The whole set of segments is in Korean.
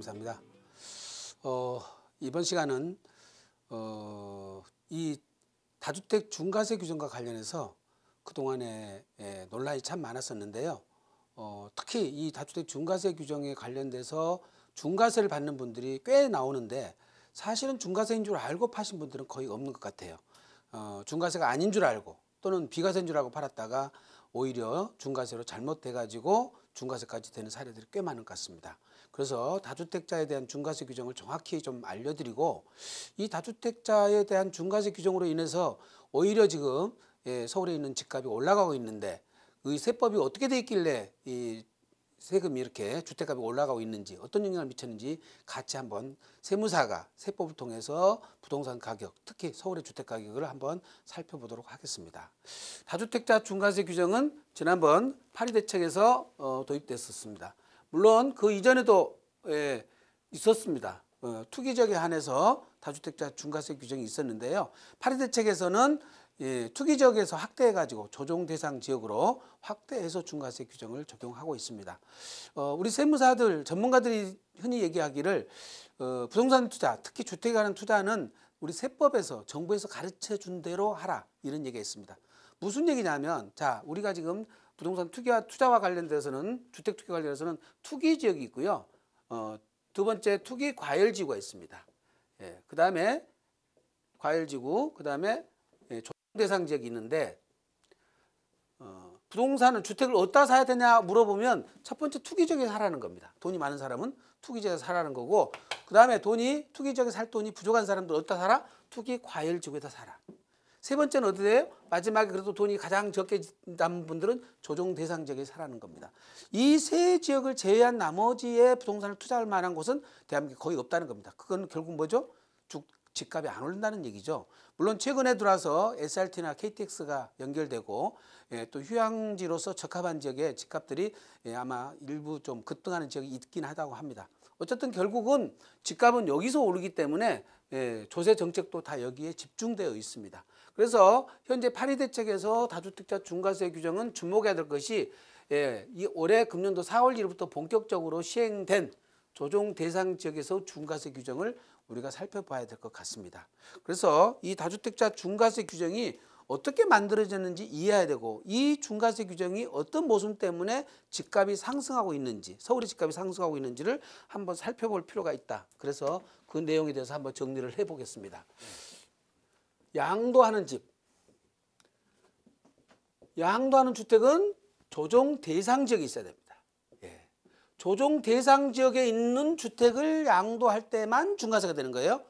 감사합니다. 어, 이번 시간은 어, 이 다주택 중과세 규정과 관련해서 그동안에 예, 논란이 참 많았었는데요. 어, 특히 이 다주택 중과세 규정에 관련돼서 중과세를 받는 분들이 꽤 나오는데 사실은 중과세인 줄 알고 파신 분들은 거의 없는 것 같아요. 어, 중과세가 아닌 줄 알고 또는 비과세인 줄 알고 팔았다가 오히려 중과세로 잘못돼가지고 중과세까지 되는 사례들이 꽤 많은 것 같습니다. 그래서 다주택자에 대한 중과세 규정을 정확히 좀 알려드리고 이 다주택자에 대한 중과세 규정으로 인해서 오히려 지금 예, 서울에 있는 집값이 올라가고 있는데 이 세법이 어떻게 돼 있길래 이 세금이 이렇게 주택값이 올라가고 있는지 어떤 영향을 미쳤는지 같이 한번 세무사가 세법을 통해서 부동산 가격 특히 서울의 주택 가격을 한번 살펴보도록 하겠습니다. 다주택자 중과세 규정은 지난번 파리 대책에서 어, 도입됐었습니다. 물론 그 이전에도 예, 있었습니다. 어, 투기 지역에 한해서 다주택자 중과세 규정이 있었는데요. 파리 대책에서는 예, 투기 지역에서 확대해 가지고 조정 대상 지역으로 확대해서 중과세 규정을 적용하고 있습니다. 어, 우리 세무사들 전문가들이 흔히 얘기하기를 어, 부동산 투자 특히 주택에 관한 투자는 우리 세법에서 정부에서 가르쳐 준 대로 하라 이런 얘기가 있습니다. 무슨 얘기냐면 자 우리가 지금 부동산 투기와 투자와 관련돼서는 주택 투기 관련해서는 투기 지역이 있고요. 어, 두 번째 투기 과열 지구가 있습니다. 예, 그 다음에 과열 지구, 그 다음에 예, 조정대상 지역이 있는데 어, 부동산은 주택을 어디다 사야 되냐 물어보면 첫 번째 투기 지역에 사라는 겁니다. 돈이 많은 사람은 투기 지역에 사라는 거고 그 다음에 돈이 투기 지역에 살 돈이 부족한 사람들 어디다 살아? 투기 과열 지구에다 살아. 세 번째는 어떻게 요 마지막에 그래도 돈이 가장 적게 남은 분들은 조정 대상 지역에 사라는 겁니다. 이 세 지역을 제외한 나머지의 부동산을 투자할 만한 곳은 대한민국에 거의 없다는 겁니다. 그건 결국 뭐죠? 죽, 집값이 안 오른다는 얘기죠. 물론 최근에 들어서 와 SRT나 KTX가 연결되고 예, 또 휴양지로서 적합한 지역의 집값들이 예, 아마 일부 좀 급등하는 지역이 있긴 하다고 합니다. 어쨌든 결국은 집값은 여기서 오르기 때문에 예, 조세 정책도 다 여기에 집중되어 있습니다. 그래서 현재 파리 대책에서 다주택자 중과세 규정은 주목해야 될 것이 예, 이 올해 금년도 4월 1일부터 본격적으로 시행된 조정 대상 지역에서 중과세 규정을 우리가 살펴봐야 될 것 같습니다. 그래서 이 다주택자 중과세 규정이 어떻게 만들어졌는지 이해해야 되고 이 중과세 규정이 어떤 모순 때문에 집값이 상승하고 있는지 서울의 집값이 상승하고 있는지를 한번 살펴볼 필요가 있다. 그래서 그 내용에 대해서 한번 정리를 해보겠습니다. 양도하는 집. 양도하는 주택은 조정 대상 지역이 있어야 됩니다. 예. 조정 대상 지역에 있는 주택을 양도할 때만 중과세가 되는 거예요.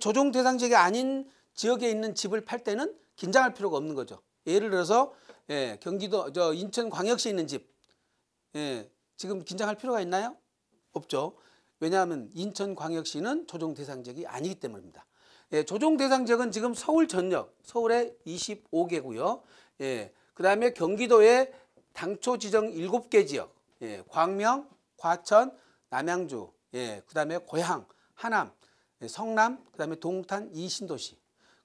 조정 대상 지역이 아닌 지역에 있는 집을 팔 때는 긴장할 필요가 없는 거죠. 예를 들어서 예, 경기도 저 인천 광역시에 있는 집. 예, 지금 긴장할 필요가 있나요? 없죠. 왜냐하면 인천 광역시는 조정 대상 지역이 아니기 때문입니다. 예, 조정 대상 지역은 지금 서울 전역, 서울에 25개고요. 예, 그다음에 경기도에 당초 지정 7개 지역, 예, 광명, 과천, 남양주, 예, 그다음에 고향, 하남, 예, 성남, 그다음에 동탄, 이신도시.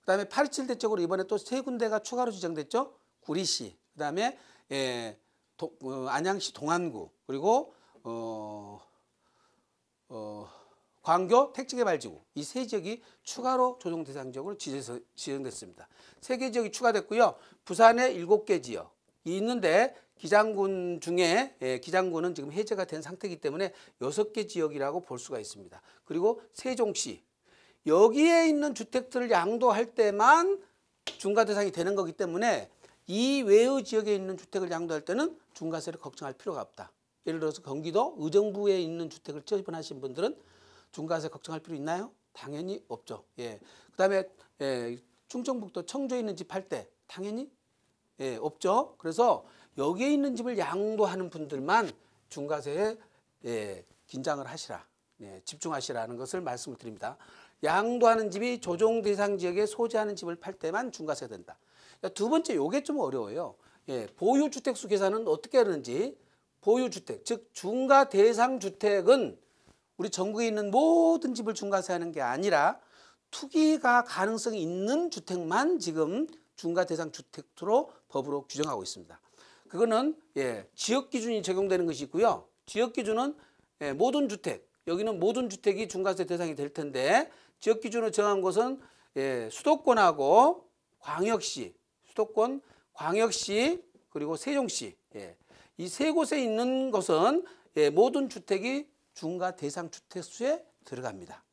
그다음에 8.27 대책으로 이번에 또 세 군데가 추가로 지정됐죠. 구리시, 그다음에 예, 도, 어, 안양시 동안구, 그리고 어, 어, 광교, 택지개 발지구 이 세 지역이 추가로 조정 대상 지역으로 지정됐습니다. 세 개 지역이 추가됐고요. 부산의 일곱 개 지역이 있는데 기장군 중에 예, 기장군은 지금 해제가 된 상태이기 때문에 여섯 개 지역이라고 볼 수가 있습니다. 그리고 세종시 여기에 있는 주택들을 양도할 때만 중과 대상이 되는 거기 때문에 이외의 지역에 있는 주택을 양도할 때는 중과세를 걱정할 필요가 없다. 예를 들어서 경기도 의정부에 있는 주택을 처분하신 분들은 중과세 걱정할 필요 있나요? 당연히 없죠. 예. 그다음에 예, 충청북도 청주에 있는 집 할 때 당연히 예, 없죠. 그래서 여기에 있는 집을 양도하는 분들만 중과세에 예, 긴장을 하시라. 예, 집중하시라는 것을 말씀을 드립니다. 양도하는 집이 조정 대상 지역에 소재하는 집을 팔 때만 중과세 된다. 그러니까 두 번째 요게 좀 어려워요. 예, 보유주택 수 계산은 어떻게 하는지 보유주택 즉 중과 대상 주택은 우리 전국에 있는 모든 집을 중과세하는 게 아니라 투기가 가능성이 있는 주택만 지금 중과 대상 주택으로 법으로 규정하고 있습니다. 그거는 예, 지역 기준이 적용되는 것이 있고요. 지역 기준은 예, 모든 주택, 여기는 모든 주택이 중과세 대상이 될 텐데 지역 기준으로 정한 것은 예, 수도권하고 광역시, 수도권, 광역시 그리고 세종시 예, 이 세 곳에 있는 것은 예, 모든 주택이 중과 대상 주택수에 들어갑니다.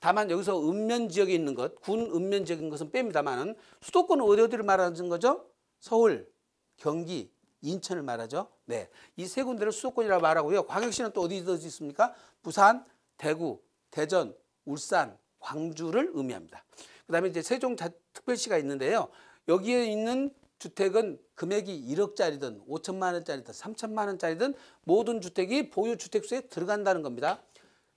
다만 여기서 읍면 지역에 있는 것, 군 읍면 지역인 것은 뺍니다만은 수도권은 어디 어디를 말하는 거죠? 서울, 경기, 인천을 말하죠. 네, 이 세 군데를 수도권이라고 말하고요. 광역시는 또 어디 어디 있습니까? 부산, 대구, 대전, 울산, 광주를 의미합니다. 그 다음에 이제 세종특별시가 있는데요. 여기에 있는 주택은 금액이 1억짜리든 5천만 원짜리든 3천만 원짜리든 모든 주택이 보유주택수에 들어간다는 겁니다.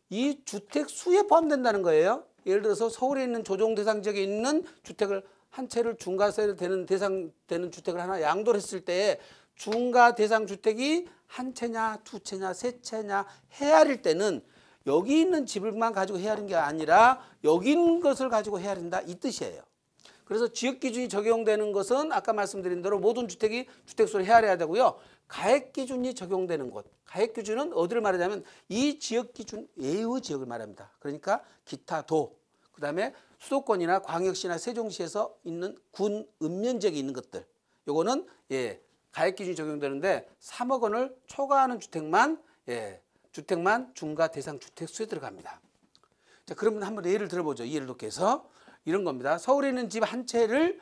이 주택수에 포함된다는 거예요. 예를 들어서 서울에 있는 조정 대상 지역에 있는 주택을 한 채를 중과세 되는 대상 되는 주택을 하나 양도를 했을 때 중과 대상 주택이 한 채냐 두 채냐 세 채냐 헤아릴 때는 여기 있는 집을만 가지고 헤아린 게 아니라 여기 있는 것을 가지고 헤아린다 이 뜻이에요. 그래서 지역 기준이 적용되는 것은 아까 말씀드린 대로 모든 주택이 주택수를 헤아려야 되고요. 가액 기준이 적용되는 곳. 가액 기준은 어디를 말하냐면 이 지역 기준 외의 지역을 말합니다. 그러니까 기타 도, 그다음에 수도권이나 광역시나 세종시에서 있는 군 읍면지역에 있는 것들. 요거는 예, 가액 기준이 적용되는데 3억 원을 초과하는 주택만 예, 주택만 중과 대상 주택 수에 들어갑니다. 자, 그러면 한번 예를 들어보죠. 예를 돕게 해서. 이런 겁니다. 서울에 있는 집 한 채를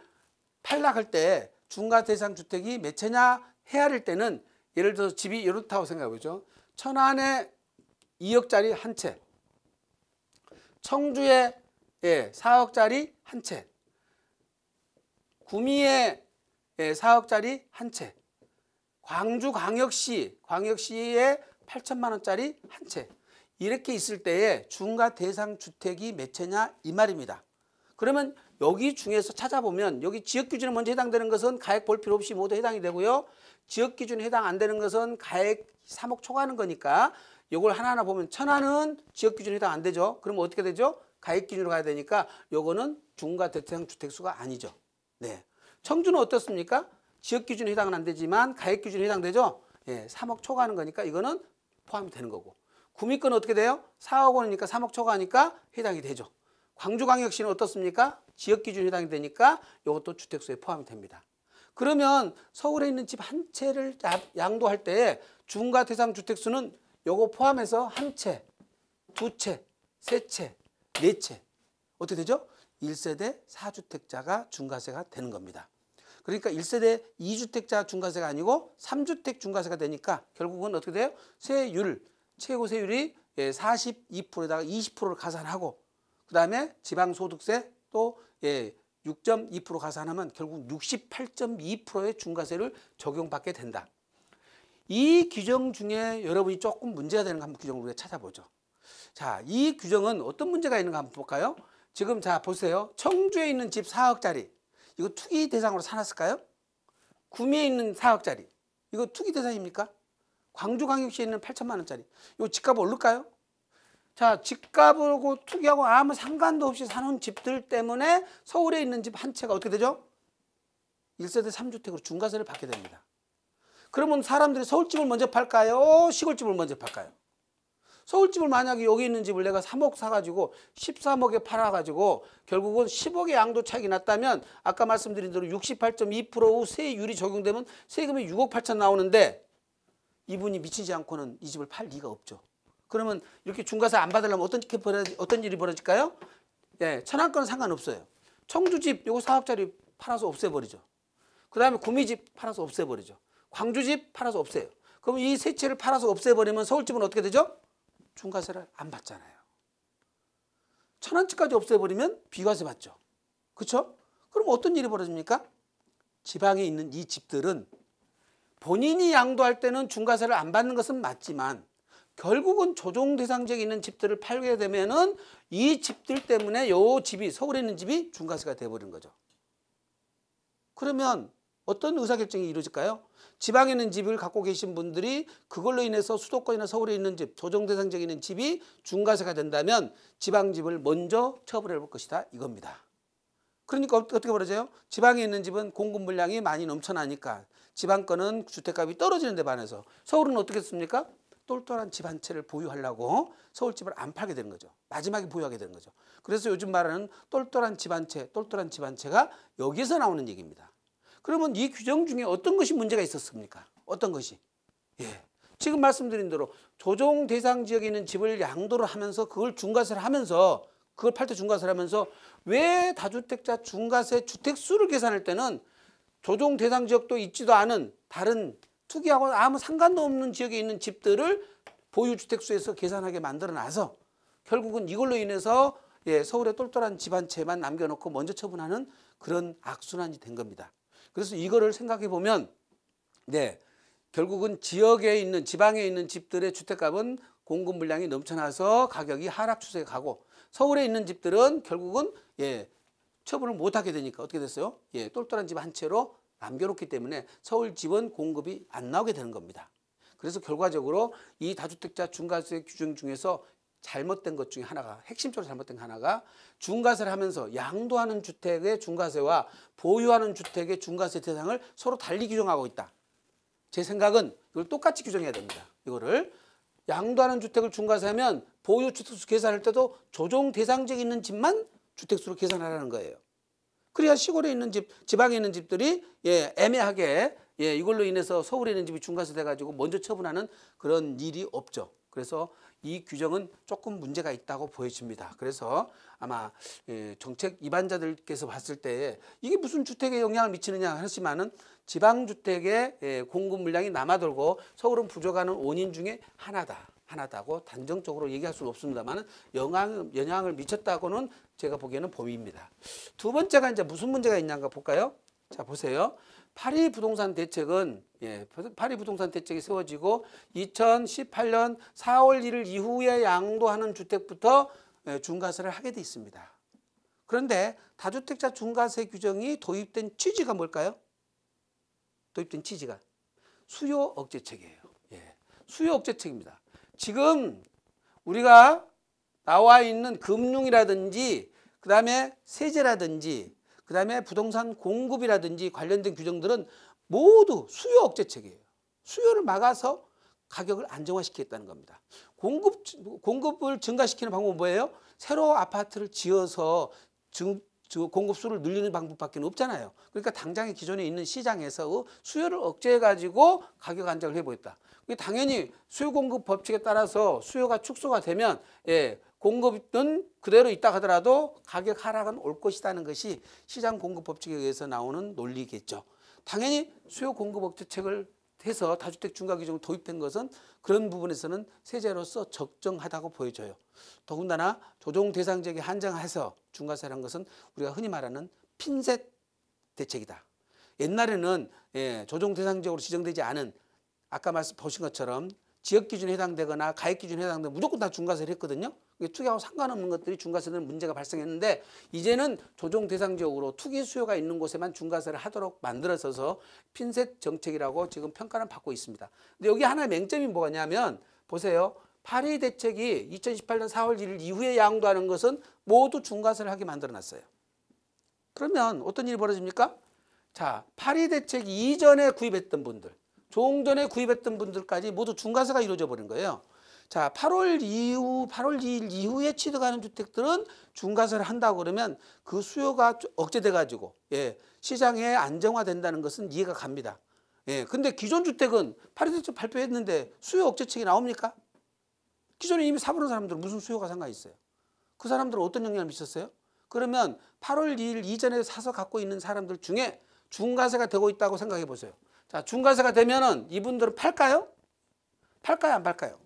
탈락할 때 중과 대상 주택이 몇 채냐 해야 할 때는 예를 들어서 집이 이렇다고 생각해보죠. 천안에 2억짜리 한 채, 청주에 예, 4억짜리 한 채, 구미에 예, 4억짜리 한 채, 광주광역시, 광역시에 8천만 원짜리 한 채. 이렇게 있을 때에 중과 대상 주택이 몇 채냐 이 말입니다. 그러면 여기 중에서 찾아보면 여기 지역기준에 먼저 해당되는 것은 가액 볼 필요 없이 모두 해당이 되고요. 지역기준에 해당 안 되는 것은 가액 3억 초과하는 거니까 이걸 하나하나 보면 천안은 지역기준에 해당 안 되죠. 그럼 어떻게 되죠? 가액기준으로 가야 되니까 요거는 중과 대상 주택수가 아니죠. 네. 청주는 어떻습니까? 지역기준에 해당은 안 되지만 가액기준에 해당되죠. 예, 3억 초과하는 거니까 이거는 포함이 되는 거고 구미권 은 어떻게 돼요? 4억 원이니까 3억 초과하니까 해당이 되죠. 광주광역시는 어떻습니까? 지역 기준 이 해당이 되니까 이것도 주택수에 포함이 됩니다. 그러면 서울에 있는 집 한 채를 양도할 때 중과 대상 주택수는 요거 포함해서 한 채, 두 채, 세 채, 네 채. 어떻게 되죠? 1세대 4주택자가 중과세가 되는 겁니다. 그러니까 1세대 2주택자 중과세가 아니고 3주택 중과세가 되니까 결국은 어떻게 돼요? 세율, 최고 세율이 42%에다가 예, 20%를 가산하고 그다음에 지방소득세 또 예, 6.2% 가산하면 결국 68.2%의 중과세를 적용받게 된다. 이 규정 중에 여러분이 조금 문제가 되는 거 한번 규정을 우리가 찾아보죠. 자, 이 규정은 어떤 문제가 있는가 한번 볼까요? 지금 자 보세요. 청주에 있는 집 4억짜리 이거 투기 대상으로 사놨을까요? 구미에 있는 4억짜리 이거 투기 대상입니까? 광주광역시에 있는 8천만 원짜리 이거 집값 오를까요? 자, 집값하고 투기하고 아무 상관도 없이 사는 집들 때문에 서울에 있는 집 한 채가 어떻게 되죠? 1세대 3주택으로 중과세를 받게 됩니다. 그러면 사람들이 서울집을 먼저 팔까요? 시골집을 먼저 팔까요? 서울집을 만약에 여기 있는 집을 내가 3억 사가지고 13억에 팔아가지고 결국은 10억의 양도 차익이 났다면 아까 말씀드린 대로 68.2% 세율이 적용되면 세금이 6억 8천 나오는데 이분이 미치지 않고는 이 집을 팔 리가 없죠. 그러면 이렇게 중과세 안 받으려면 어떤, 어떤 일이 벌어질까요? 예, 천안권은 상관없어요. 청주집 요거 4억짜리 팔아서 없애버리죠. 그 다음에 구미집 팔아서 없애버리죠. 광주집 팔아서 없애요. 그럼 이세 채를 팔아서 없애버리면 서울집은 어떻게 되죠? 중과세를 안 받잖아요. 천안집까지 없애버리면 비과세 받죠. 그렇죠? 그럼 어떤 일이 벌어집니까? 지방에 있는 이 집들은 본인이 양도할 때는 중과세를 안 받는 것은 맞지만 결국은 조정 대상지역에 있는 집들을 팔게 되면은 이 집들 때문에 요 집이 서울에 있는 집이 중과세가 돼버린 거죠. 그러면 어떤 의사결정이 이루어질까요? 지방에 있는 집을 갖고 계신 분들이 그걸로 인해서 수도권이나 서울에 있는 집, 조정 대상 지역에 있는 집이 중과세가 된다면 지방 집을 먼저 처벌해 볼 것이다 이겁니다. 그러니까 어떻게 벌어져요? 지방에 있는 집은 공급 물량이 많이 넘쳐나니까 지방 거는 주택값이 떨어지는 데 반해서 서울은 어떻게 씁니까? 똘똘한 집 한 채를 보유하려고 서울집을 안 팔게 되는 거죠. 마지막에 보유하게 되는 거죠. 그래서 요즘 말하는 똘똘한 집 한 채, 똘똘한 집 한 채가 여기서 나오는 얘기입니다. 그러면 이 규정 중에 어떤 것이 문제가 있었습니까? 어떤 것이? 예. 지금 말씀드린 대로 조정 대상 지역에 있는 집을 양도를 하면서 그걸 중과세를 하면서 그걸 팔 때 중과세를 하면서 왜 다주택자 중과세 주택수를 계산할 때는 조정 대상 지역도 있지도 않은 다른 투기하고는 아무 상관도 없는 지역에 있는 집들을 보유주택수에서 계산하게 만들어놔서 결국은 이걸로 인해서 예, 서울의 똘똘한 집 한 채만 남겨놓고 먼저 처분하는 그런 악순환이 된 겁니다. 그래서 이거를 생각해 보면 네, 결국은 지역에 있는 지방에 있는 집들의 주택값은 공급 물량이 넘쳐나서 가격이 하락 추세에 가고 서울에 있는 집들은 결국은 예, 처분을 못하게 되니까 어떻게 됐어요? 예, 똘똘한 집 한 채로 남겨놓기 때문에 서울 집은 공급이 안 나오게 되는 겁니다. 그래서 결과적으로 이 다주택자 중과세 규정 중에서 잘못된 것 중에 하나가 핵심적으로 잘못된 하나가 중과세를 하면서 양도하는 주택의 중과세와 보유하는 주택의 중과세 대상을 서로 달리 규정하고 있다. 제 생각은 이걸 똑같이 규정해야 됩니다. 이거를 양도하는 주택을 중과세하면 보유 주택수 계산할 때도 조정 대상적 있는 집만 주택수로 계산하라는 거예요. 그래야 시골에 있는 집, 지방에 있는 집들이 예, 애매하게 예, 이걸로 인해서 서울에 있는 집이 중과세 돼가지고 먼저 처분하는 그런 일이 없죠. 그래서 이 규정은 조금 문제가 있다고 보여집니다. 그래서 아마 예, 정책 입안자들께서 봤을 때 이게 무슨 주택에 영향을 미치느냐 하시면은 지방주택의 예, 공급 물량이 남아돌고 서울은 부족하는 원인 중에 하나다. 하나다고 단정적으로 얘기할 수는 없습니다만 영향, 영향을 미쳤다고는 제가 보기에는 범입니다두 번째가 이제 무슨 문제가 있냐가 볼까요? 자 보세요. 파리 부동산 대책은 예, 파리 부동산 대책이 세워지고 2018년 4월 1일 이후에 양도하는 주택부터 예, 중과세를 하게 돼 있습니다. 그런데 다주택자 중과세 규정이 도입된 취지가 뭘까요? 도입된 취지가 수요 억제책이에요. 예, 수요 억제책입니다. 지금 우리가 나와 있는 금융이라든지 그 다음에 세제라든지 그 다음에 부동산 공급이라든지 관련된 규정들은 모두 수요 억제책이에요. 수요를 막아서 가격을 안정화시키겠다는 겁니다. 공급, 공급을 증가시키는 방법은 뭐예요? 새로 아파트를 지어서 증, 공급수를 늘리는 방법밖에 없잖아요. 그러니까 당장에 기존에 있는 시장에서 수요를 억제해가지고 가격 안정을 해보겠다. 당연히 수요 공급 법칙에 따라서 수요가 축소가 되면 예, 공급은 그대로 있다 하더라도 가격 하락은 올 것이라는 것이 시장 공급 법칙에 의해서 나오는 논리겠죠. 당연히 수요 공급 억제책을 해서 다주택 중과 규정 도입된 것은 그런 부분에서는 세제로서 적정하다고 보여져요. 더군다나 조정 대상 지역에 한정해서 중과세라는 것은 우리가 흔히 말하는 핀셋 대책이다. 옛날에는 예, 조정 대상 지역으로 지정되지 않은 아까 말씀 보신 것처럼 지역 기준에 해당되거나 가액 기준에 해당되는 무조건 다 중과세를 했거든요. 투기하고 상관없는 것들이 중과세는 문제가 발생했는데 이제는 조정 대상 적으로 투기 수요가 있는 곳에만 중과세를 하도록 만들어서서 핀셋 정책이라고 지금 평가를 받고 있습니다. 근데 여기 하나의 맹점이 뭐냐면 보세요. 파리 대책이 2018년 4월 1일 이후에 양도하는 것은 모두 중과세를 하게 만들어놨어요. 그러면 어떤 일이 벌어집니까? 자, 파리 대책 이전에 구입했던 분들 종전에 구입했던 분들까지 모두 중과세가 이루어져 버린 거예요. 자, 8월 이후 8월 2일 이후에 취득하는 주택들은 중과세를 한다고 그러면 그 수요가 억제돼 가지고 예, 시장에 안정화된다는 것은 이해가 갑니다. 예, 근데 기존 주택은 8월 대책 발표했는데 수요 억제책이 나옵니까? 기존에 이미 사버는 사람들은 무슨 수요가 상관 있어요? 그 사람들은 어떤 영향을 미쳤어요? 그러면 8월 2일 이전에 사서 갖고 있는 사람들 중에 중과세가 되고 있다고 생각해 보세요. 자, 중과세가 되면은 이분들은 팔까요? 팔까요? 안 팔까요?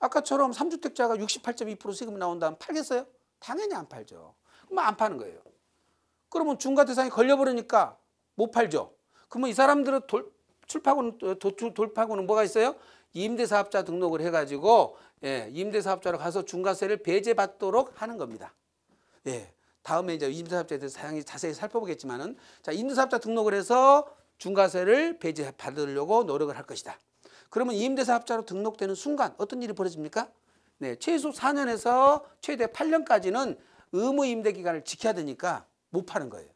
아까처럼 3주택자가 68.2% 세금이 나온다면 팔겠어요? 당연히 안 팔죠. 그럼 안 파는 거예요. 그러면 중과 대상이 걸려버리니까 못 팔죠. 그러면 이 사람들은 돌, 출파구는 도, 돌파고는 뭐가 있어요? 임대사업자 등록을 해가지고 예, 임대사업자로 가서 중과세를 배제받도록 하는 겁니다. 예, 다음에 이제 임대사업자에 대해서 다양히 자세히 살펴보겠지만은 자 임대사업자 등록을 해서 중과세를 배제받으려고 노력을 할 것이다. 그러면 임대사 합자로 등록되는 순간 어떤 일이 벌어집니까? 네, 최소 4년에서 최대 8년까지는 의무 임대 기간을 지켜야 되니까 못 파는 거예요.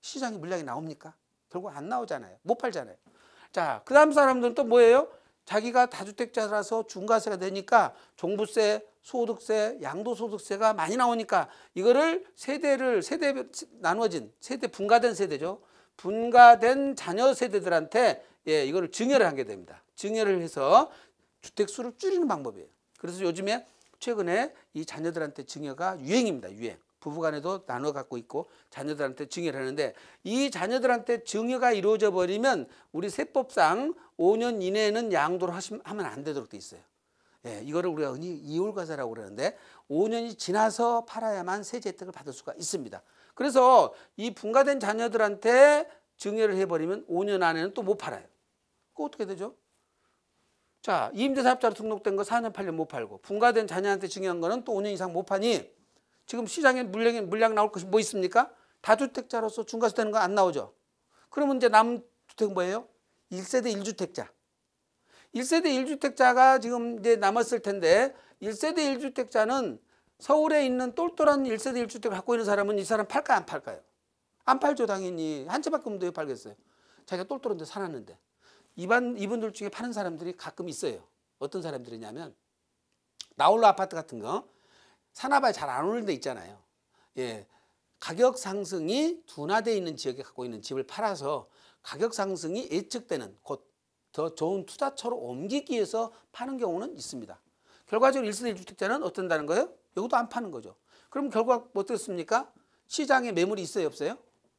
시장에 물량이 나옵니까? 결국 안 나오잖아요. 못 팔잖아요. 자, 그 다음 사람들은 또 뭐예요? 자기가 다주택자라서 중과세가 되니까 종부세, 소득세, 양도소득세가 많이 나오니까 이거를 세대를 세대 나눠진 세대 분가된 세대죠. 분가된 자녀 세대들한테 예, 이거를 증여를 하게 됩니다. 증여를 해서 주택 수를 줄이는 방법이에요. 그래서 요즘에 최근에 이 자녀들한테 증여가 유행입니다. 유행. 부부간에도 나눠 갖고 있고 자녀들한테 증여를 하는데 이 자녀들한테 증여가 이루어져 버리면 우리 세법상 5년 이내에는 양도를 하시면 안 되도록 돼 있어요. 예, 이거를 우리가 흔히 이율과세라고 그러는데 5년이 지나서 팔아야만 세제 혜택을 받을 수가 있습니다. 그래서 이 분가된 자녀들한테 증여를 해버리면 5년 안에는 또 못 팔아요. 그 어떻게 되죠? 자, 임대사업자로 등록된 거 4년 8년 못 팔고 분가된 자녀한테 증여한 거는 또 5년 이상 못 파니 지금 시장에 물량이 물량 나올 것이 뭐 있습니까? 다주택자로서 중과세 되는 거 안 나오죠. 그러면 이제 남은 주택 뭐예요? 1세대 1주택자. 1세대 1주택자가 지금 이제 남았을 텐데 1세대 1주택자는 서울에 있는 똘똘한 1세대 1주택을 갖고 있는 사람은 이 사람 팔까 안 팔까요? 안 팔죠 당연히. 한 채밖에 없는데 왜 팔겠어요? 자기가 똘똘한데 사놨는데. 이반, 이분들 중에 파는 사람들이 가끔 있어요. 어떤 사람들이냐면 나홀로 아파트 같은 거 사나봐야 잘 안 오는 데 있잖아요. 예. 가격 상승이 둔화되어 있는 지역에 갖고 있는 집을 팔아서 가격 상승이 예측되는 곳 더 좋은 투자처로 옮기기 위해서 파는 경우는 있습니다. 결과적으로 1세대 1주택자는 어떤다는 거예요? 여기도 안 파는 거죠. 그럼 결과 뭐 어떻습니까? 시장에 매물이 있어요 없어요?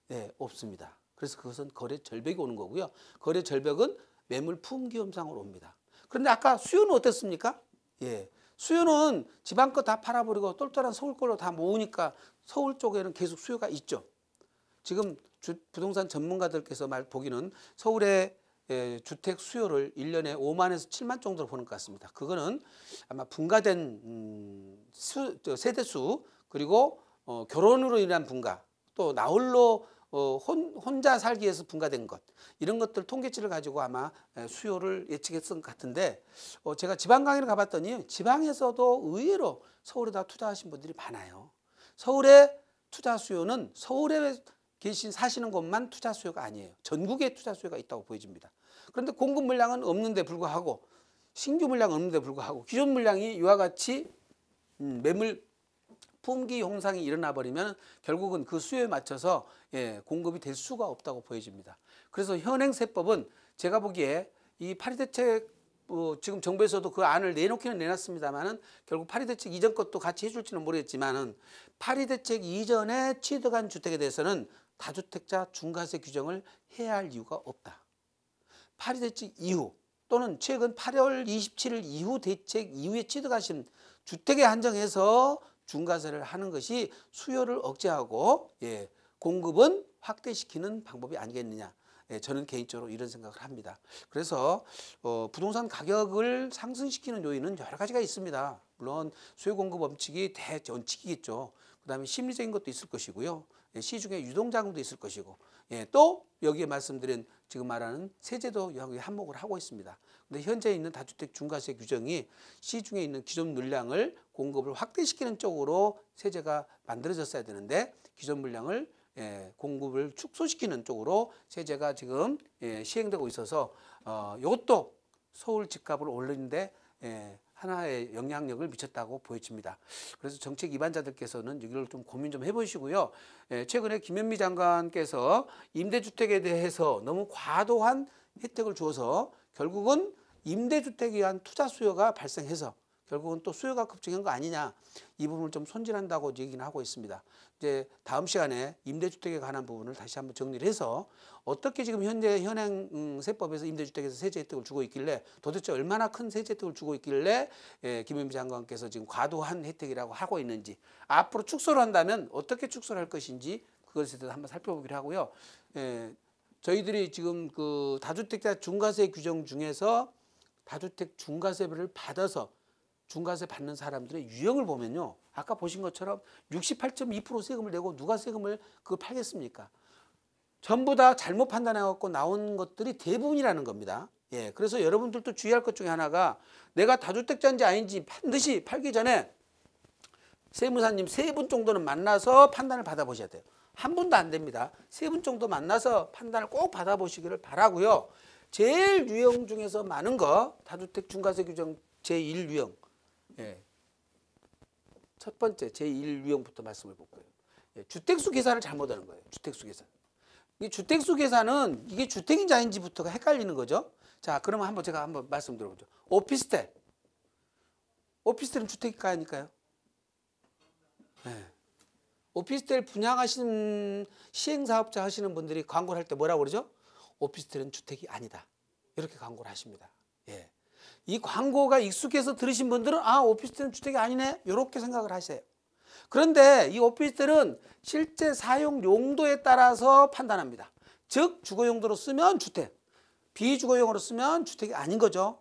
네 없습니다. 그래서 그것은 거래 절벽이 오는 거고요. 거래 절벽은 매물 품귀 현상으로 옵니다. 그런데 아까 수요는 어땠습니까? 예. 수요는 지방 거 다 팔아버리고 똘똘한 서울 걸로 다 모으니까 서울 쪽에는 계속 수요가 있죠. 지금 주, 부동산 전문가들께서 말 보기는 서울에 예, 주택 수요를 1년에 5만에서 7만 정도로 보는 것 같습니다. 그거는 아마 분가된 음, 수, 세대수 그리고 어, 결혼으로 인한 분가 또 나홀로 어, 혼, 혼자 살기 위해서 분가된 것 이런 것들 통계치를 가지고 아마 예, 수요를 예측했을 것 같은데 어, 제가 지방 강의를 가봤더니 지방에서도 의외로 서울에다 투자하신 분들이 많아요. 서울의 투자 수요는 서울의 계신 사시는 곳만 투자 수요가 아니에요. 전국에 투자 수요가 있다고 보여집니다. 그런데 공급 물량은 없는데 불구하고 신규 물량 은 없는데 불구하고 기존 물량이 이와 같이 음, 매물 품귀 형상이 일어나 버리면 결국은 그 수요에 맞춰서 예, 공급이 될 수가 없다고 보여집니다. 그래서 현행 세법은 제가 보기에 이 파리 대책 어, 뭐 지금 정부에서도 그 안을 내놓기는 내놨습니다만은 결국 파리 대책 이전 것도 같이 해줄지는 모르겠지만은 파리 대책 이전에 취득한 주택에 대해서는 다주택자 중과세 규정을 해야 할 이유가 없다. 파리 대책 이후 또는 최근 8월 27일 이후 대책 이후에 취득하신 주택에 한정해서 중과세를 하는 것이 수요를 억제하고 예, 공급은 확대시키는 방법이 아니겠느냐. 예, 저는 개인적으로 이런 생각을 합니다. 그래서 어, 부동산 가격을 상승시키는 요인은 여러 가지가 있습니다. 물론 수요 공급 원칙이 대원칙이겠죠. 그 다음에 심리적인 것도 있을 것이고요. 예, 시중에 유동자금도 있을 것이고 예, 또 여기에 말씀드린 지금 말하는 세제도 여기 한몫을 하고 있습니다. 근데 현재 있는 다주택 중과세 규정이 시중에 있는 기존 물량을 공급을 확대시키는 쪽으로 세제가 만들어졌어야 되는데 기존 물량을 예, 공급을 축소시키는 쪽으로 세제가 지금 예, 시행되고 있어서 어, 이것도 서울 집값을 올리는데 예, 하나의 영향력을 미쳤다고 보여집니다. 그래서 정책 입안자들께서는 이걸 좀 고민 좀 해보시고요. 예, 최근에 김현미 장관께서 임대주택에 대해서 너무 과도한 혜택을 주어서 결국은 임대주택에 의한 투자 수요가 발생해서 결국은 또 수요가 급증한 거 아니냐 이 부분을 좀 손질한다고 얘기는 하고 있습니다. 이제 다음 시간에 임대주택에 관한 부분을 다시 한번 정리를 해서 어떻게 지금 현재 현행 세법에서 임대주택에서 세제 혜택을 주고 있길래 도대체 얼마나 큰 세제 혜택을 주고 있길래 예, 김현미 장관께서 지금 과도한 혜택이라고 하고 있는지 앞으로 축소를 한다면 어떻게 축소를 할 것인지 그것에 대해서 한번 살펴보기로 하고요. 예, 저희들이 지금 그 다주택자 중과세 규정 중에서 다주택 중과세를 받아서 중과세 받는 사람들의 유형을 보면요. 아까 보신 것처럼 68.2% 세금을 내고 누가 세금을 그걸 팔겠습니까? 전부 다 잘못 판단해갖고 나온 것들이 대부분이라는 겁니다. 예, 그래서 여러분들도 주의할 것 중에 하나가 내가 다주택자인지 아닌지 반드시 팔기 전에 세무사님 세 분 정도는 만나서 판단을 받아보셔야 돼요. 한 분도 안 됩니다. 세 분 정도 만나서 판단을 꼭 받아보시기를 바라고요. 제일 유형 중에서 많은 거 다주택 중과세 규정 제1유형 예. 첫 번째 제1유형부터 말씀을 볼게요. 예. 주택수 계산을 잘못하는 거예요. 주택수 계산. 이 주택수 계산은 이게 주택인지 아닌지부터가 헷갈리는 거죠. 자, 그러면 한번 제가 한번 말씀 들어보죠. 오피스텔. 오피스텔은 주택가니까요. 네. 오피스텔 분양하시는 시행사업자 하시는 분들이 광고를 할 때 뭐라고 그러죠? 오피스텔은 주택이 아니다. 이렇게 광고를 하십니다. 예. 이 광고가 익숙해서 들으신 분들은 아 오피스텔은 주택이 아니네 이렇게 생각을 하세요. 그런데 이 오피스텔은 실제 사용 용도에 따라서 판단합니다. 즉 주거 용도로 쓰면 주택, 비주거용으로 쓰면 주택이 아닌 거죠.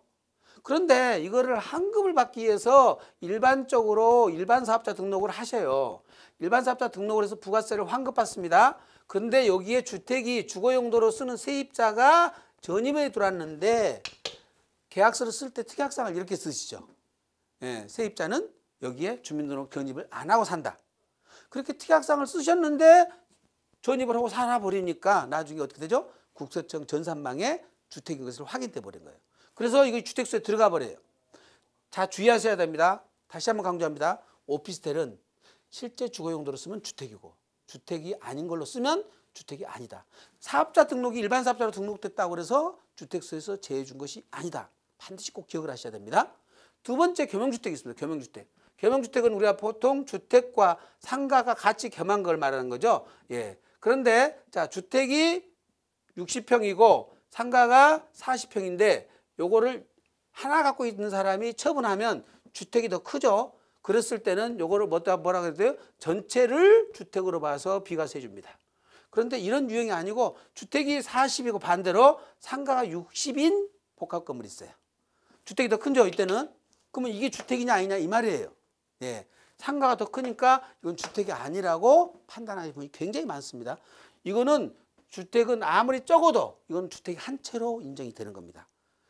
그런데 이거를 환급을 받기 위해서 일반적으로 일반 사업자 등록을 하셔요. 일반 사업자 등록을 해서 부가세를 환급받습니다. 근데 여기에 주택이 주거 용도로 쓰는 세입자가 전입에 들어왔는데 계약서를 쓸 때 특약사항을 이렇게 쓰시죠. 예, 세입자는 여기에 주민등록 전입을 안 하고 산다. 그렇게 특약사을 쓰셨는데 전입을 하고 살아버리니까 나중에 어떻게 되죠? 국세청 전산망에 주택인 것을 확인돼 버린 거예요. 그래서 이거 주택수에 들어가 버려요. 자 주의하셔야 됩니다. 다시 한번 강조합니다. 오피스텔은 실제 주거용도로 쓰면 주택이고 주택이 아닌 걸로 쓰면 주택이 아니다. 사업자 등록이 일반 사업자로 등록됐다고 그서 주택수에서 제외해 준 것이 아니다. 반드시 꼭 기억을 하셔야 됩니다. 두 번째 겸용주택이 있습니다. 겸용주택. 겸용주택은 우리가 보통 주택과 상가가 같이 겸한 걸 말하는 거죠. 예. 그런데 자 주택이 60평이고 상가가 40평인데 요거를 하나 갖고 있는 사람이 처분하면 주택이 더 크죠. 그랬을 때는 요거를 뭐, 뭐라 그래요? 전체를 주택으로 봐서 비과세 줍니다. 그런데 이런 유형이 아니고 주택이 40이고 반대로 상가가 60인 복합 건물이 있어요. 주택이 더 큰죠 이때는 그러면 이게 주택이냐 아니냐 이 말이에요 예 상가가 더 크니까 이건 주택이 아니라고 판단하는 분이 굉장히 많습니다 이거는 주택은 아무리 적어도 이건 주택이 한 채로 인정이 되는 겁니다